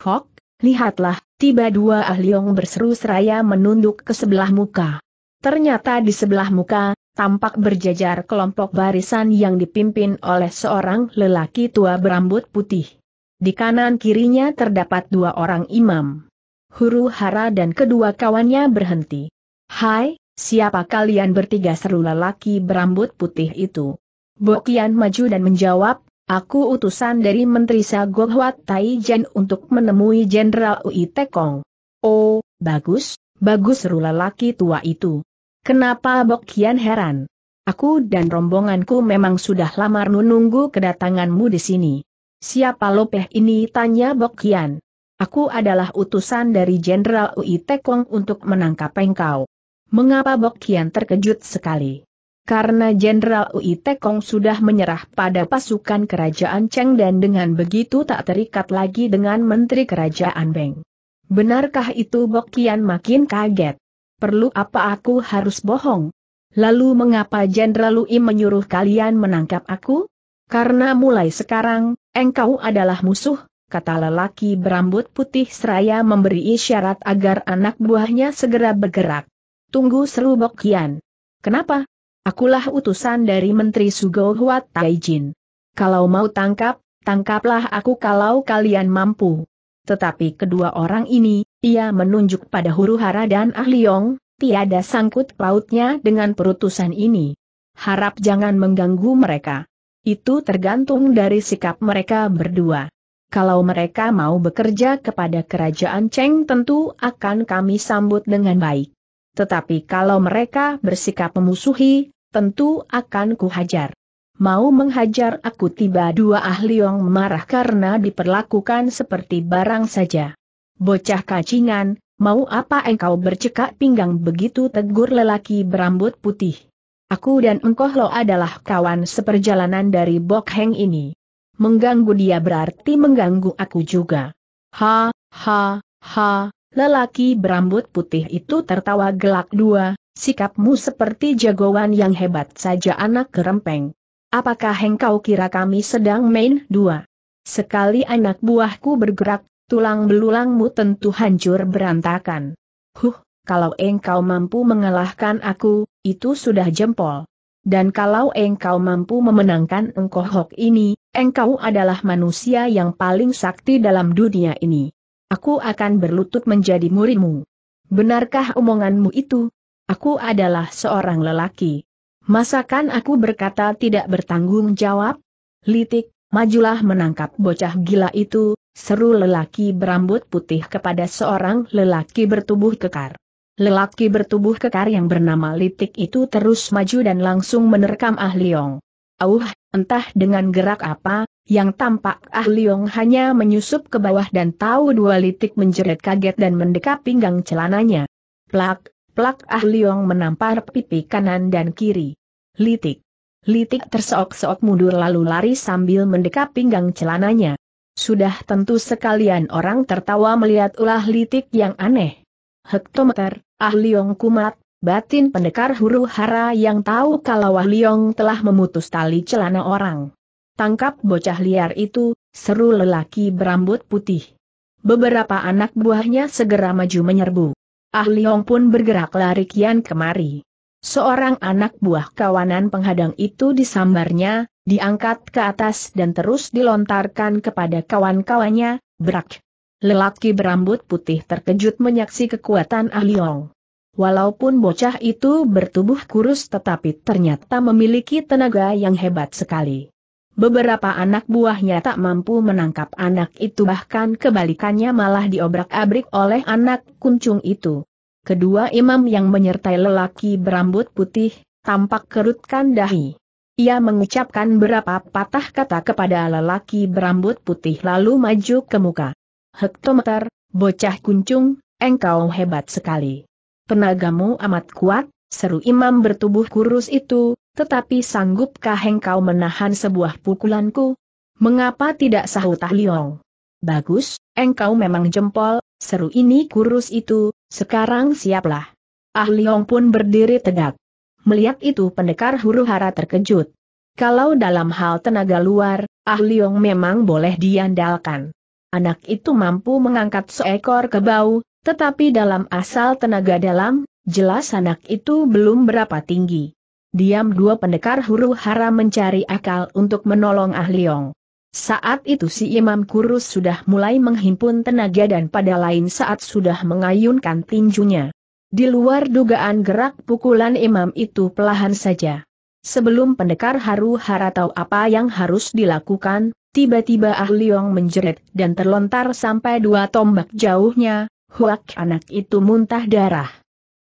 Kok, lihatlah, tiba dua ahliong berseru seraya menunduk ke sebelah muka. Ternyata di sebelah muka, tampak berjajar kelompok barisan yang dipimpin oleh seorang lelaki tua berambut putih. Di kanan kirinya terdapat dua orang imam. Huru hara dan kedua kawannya berhenti. Hai, siapa kalian bertiga seru lelaki berambut putih itu? Bokian maju dan menjawab, aku utusan dari Menteri Sagohwat Tai untuk menemui Jenderal Uitekong. Oh, bagus, bagus seru lelaki tua itu. Kenapa Bokian heran? Aku dan rombonganku memang sudah lama menunggu kedatanganmu di sini. Siapa Lopeh ini? Tanya Bokian. Aku adalah utusan dari Jenderal Ui Tekong untuk menangkap engkau. Mengapa Bokian terkejut sekali? Karena Jenderal Ui Tekong sudah menyerah pada pasukan kerajaan Cheng dan dengan begitu tak terikat lagi dengan Menteri Kerajaan Beng. Benarkah itu Bokian makin kaget? perlu apa aku harus bohong? Lalu mengapa Jenderal Lui menyuruh kalian menangkap aku? Karena mulai sekarang, engkau adalah musuh, kata lelaki berambut putih seraya memberi isyarat agar anak buahnya segera bergerak. Tunggu seru Bokian. Kenapa? Akulah utusan dari Menteri Sugo Huat Taijin. Kalau mau tangkap, tangkaplah aku kalau kalian mampu. Tetapi kedua orang ini, ia menunjuk pada huru hara dan ahliong, tiada sangkut pautnya dengan perutusan ini. Harap jangan mengganggu mereka. Itu tergantung dari sikap mereka berdua. Kalau mereka mau bekerja kepada kerajaan Cheng tentu akan kami sambut dengan baik. Tetapi kalau mereka bersikap memusuhi, tentu akan kuhajar. Mau menghajar aku tiba dua ahli yang marah karena diperlakukan seperti barang saja. Bocah kacingan, mau apa engkau bercekak pinggang begitu tegur lelaki berambut putih. Aku dan engkau lo adalah kawan seperjalanan dari Bok ini. Mengganggu dia berarti mengganggu aku juga. Ha, ha, ha, lelaki berambut putih itu tertawa gelak dua, sikapmu seperti jagoan yang hebat saja anak kerempeng. Apakah engkau kira kami sedang main dua? Sekali anak buahku bergerak, tulang belulangmu tentu hancur berantakan. Huh, kalau engkau mampu mengalahkan aku, itu sudah jempol. Dan kalau engkau mampu memenangkan engkau hok ini, engkau adalah manusia yang paling sakti dalam dunia ini. Aku akan berlutut menjadi murimu. Benarkah omonganmu itu? Aku adalah seorang lelaki. Masakan aku berkata tidak bertanggung jawab? Litik, majulah menangkap bocah gila itu, Seru lelaki berambut putih kepada seorang lelaki bertubuh kekar. Lelaki bertubuh kekar yang bernama Litik itu terus maju dan langsung menerkam Ah Liong. Auh, entah dengan gerak apa, yang tampak Ah Liong hanya menyusup ke bawah dan tahu dua Litik menjerit kaget dan mendekap pinggang celananya. Plak, plak Ah Liong menampar pipi kanan dan kiri. Litik. Litik terseok-seok mundur lalu lari sambil mendekap pinggang celananya. Sudah tentu sekalian orang tertawa melihat ulah litik yang aneh. Hektometer, ahli Kumat, batin pendekar huru hara yang tahu kalau ah Liong telah memutus tali celana orang. Tangkap bocah liar itu, seru lelaki berambut putih. Beberapa anak buahnya segera maju menyerbu. Ahliong pun bergerak lari kian kemari. Seorang anak buah kawanan penghadang itu disambarnya, diangkat ke atas dan terus dilontarkan kepada kawan-kawannya, berak. Lelaki berambut putih terkejut menyaksi kekuatan Aliong. Walaupun bocah itu bertubuh kurus tetapi ternyata memiliki tenaga yang hebat sekali. Beberapa anak buahnya tak mampu menangkap anak itu bahkan kebalikannya malah diobrak-abrik oleh anak kuncung itu. Kedua imam yang menyertai lelaki berambut putih, tampak kerutkan dahi. Ia mengucapkan berapa patah kata kepada lelaki berambut putih lalu maju ke muka. Hektometer, bocah kuncung, engkau hebat sekali. Tenagamu amat kuat, seru imam bertubuh kurus itu, tetapi sanggupkah engkau menahan sebuah pukulanku? Mengapa tidak sahut ah Liong? Bagus, engkau memang jempol, seru ini kurus itu, sekarang siaplah. Ah Liong pun berdiri tegak. Melihat itu pendekar huru hara terkejut. Kalau dalam hal tenaga luar, Ah Liong memang boleh diandalkan. Anak itu mampu mengangkat seekor kebau, tetapi dalam asal tenaga dalam, jelas anak itu belum berapa tinggi. Diam dua pendekar huru hara mencari akal untuk menolong Ah Liong. Saat itu si Imam Kurus sudah mulai menghimpun tenaga dan pada lain saat sudah mengayunkan tinjunya. Di luar dugaan gerak pukulan imam itu pelahan saja. Sebelum pendekar haru hara tahu apa yang harus dilakukan, tiba-tiba Ah Liong menjerit dan terlontar sampai dua tombak jauhnya, huak anak itu muntah darah.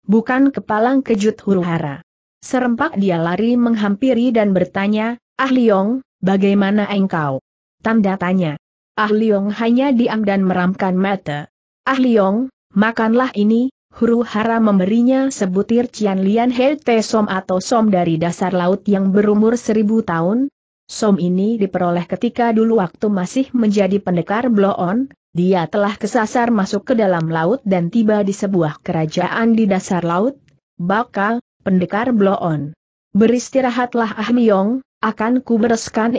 Bukan kepalang kejut huru hara. Serempak dia lari menghampiri dan bertanya, Ah Liong, bagaimana engkau? Tanda tanya. Ah Liong hanya diam dan meramkan mata. Ah Liong, makanlah ini, huru hara memberinya sebutir Cian Lian He Te Som atau Som dari dasar laut yang berumur seribu tahun. Som ini diperoleh ketika dulu waktu masih menjadi pendekar Bloon, dia telah kesasar masuk ke dalam laut dan tiba di sebuah kerajaan di dasar laut, Baka, pendekar Bloon. Beristirahatlah Ahmiong, akan ku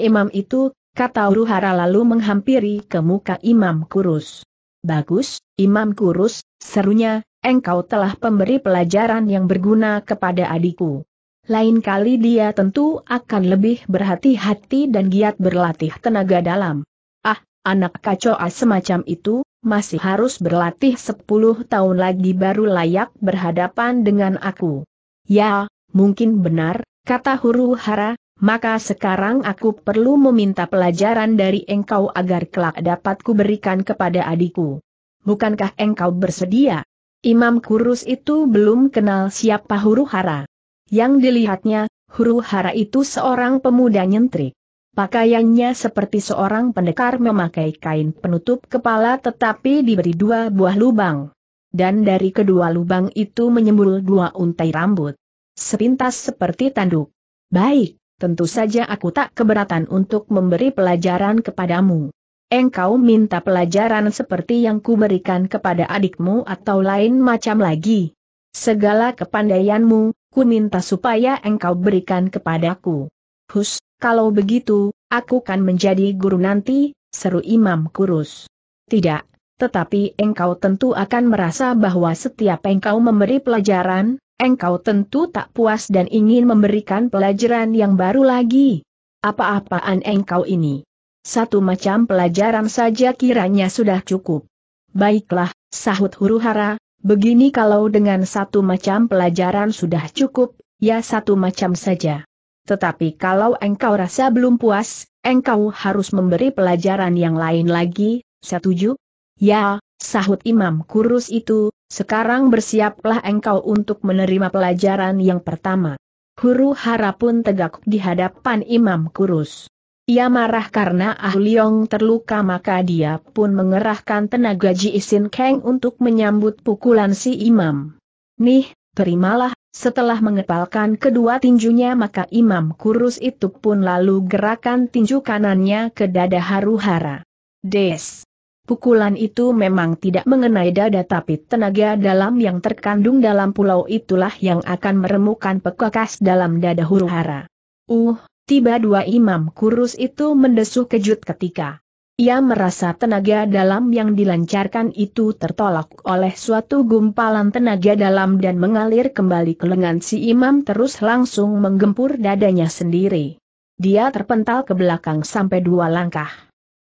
imam itu, kata Uruhara lalu menghampiri ke muka imam kurus. Bagus, imam kurus, serunya, engkau telah pemberi pelajaran yang berguna kepada adikku. Lain kali dia tentu akan lebih berhati-hati dan giat berlatih tenaga dalam. Ah, anak kacoa semacam itu, masih harus berlatih 10 tahun lagi baru layak berhadapan dengan aku. Ya, mungkin benar, kata huru hara, maka sekarang aku perlu meminta pelajaran dari engkau agar kelak dapatku berikan kepada adikku. Bukankah engkau bersedia? Imam kurus itu belum kenal siapa huru hara. Yang dilihatnya, huru hara itu seorang pemuda nyentrik. Pakaiannya seperti seorang pendekar memakai kain penutup kepala tetapi diberi dua buah lubang. Dan dari kedua lubang itu menyembul dua untai rambut. Sepintas seperti tanduk. Baik, tentu saja aku tak keberatan untuk memberi pelajaran kepadamu engkau minta pelajaran seperti yang kuberikan kepada adikmu atau lain macam lagi. Segala kepandaianmu, ku minta supaya engkau berikan kepadaku. Hus, kalau begitu, aku kan menjadi guru nanti, seru Imam Kurus. Tidak, tetapi engkau tentu akan merasa bahwa setiap engkau memberi pelajaran, engkau tentu tak puas dan ingin memberikan pelajaran yang baru lagi. Apa-apaan engkau ini? Satu macam pelajaran saja kiranya sudah cukup. Baiklah, sahut huru-hara, begini kalau dengan satu macam pelajaran sudah cukup, ya satu macam saja. Tetapi kalau engkau rasa belum puas, engkau harus memberi pelajaran yang lain lagi, setuju? Ya, sahut imam kurus itu, sekarang bersiaplah engkau untuk menerima pelajaran yang pertama. Huru hara pun tegak di hadapan imam kurus. Ia marah karena Ah Liong terluka maka dia pun mengerahkan tenaga Ji Isin Kang untuk menyambut pukulan si imam. Nih, terimalah, setelah mengepalkan kedua tinjunya maka imam kurus itu pun lalu gerakan tinju kanannya ke dada Haruhara. Des. Pukulan itu memang tidak mengenai dada tapi tenaga dalam yang terkandung dalam pulau itulah yang akan meremukan pekakas dalam dada Haruhara. Uh, tiba dua imam kurus itu mendesuh kejut ketika ia merasa tenaga dalam yang dilancarkan itu tertolak oleh suatu gumpalan tenaga dalam dan mengalir kembali ke lengan si imam terus langsung menggempur dadanya sendiri. Dia terpental ke belakang sampai dua langkah.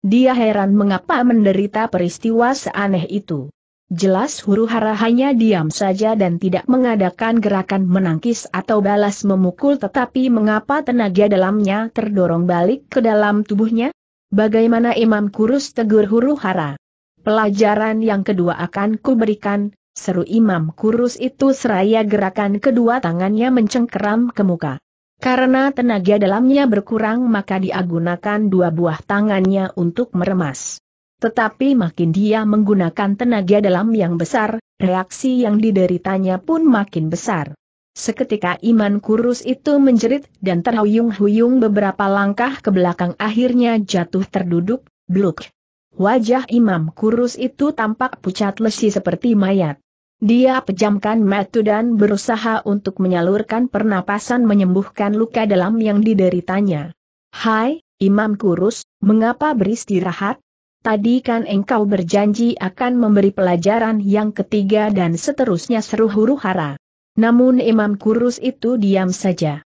Dia heran mengapa menderita peristiwa seaneh itu. Jelas huru-hara hanya diam saja dan tidak mengadakan gerakan menangkis atau balas memukul tetapi mengapa tenaga dalamnya terdorong balik ke dalam tubuhnya? Bagaimana Imam Kurus tegur huru-hara? Pelajaran yang kedua akan kuberikan, seru Imam Kurus itu seraya gerakan kedua tangannya mencengkeram ke muka. Karena tenaga dalamnya berkurang maka diagunakan dua buah tangannya untuk meremas. Tetapi makin dia menggunakan tenaga dalam yang besar, reaksi yang dideritanya pun makin besar. Seketika iman kurus itu menjerit dan terhuyung-huyung beberapa langkah ke belakang akhirnya jatuh terduduk, bluk. Wajah imam kurus itu tampak pucat lesi seperti mayat. Dia pejamkan mata dan berusaha untuk menyalurkan pernapasan menyembuhkan luka dalam yang dideritanya. Hai, imam kurus, mengapa beristirahat? Tadi kan engkau berjanji akan memberi pelajaran yang ketiga dan seterusnya seru huru hara. Namun Imam Kurus itu diam saja.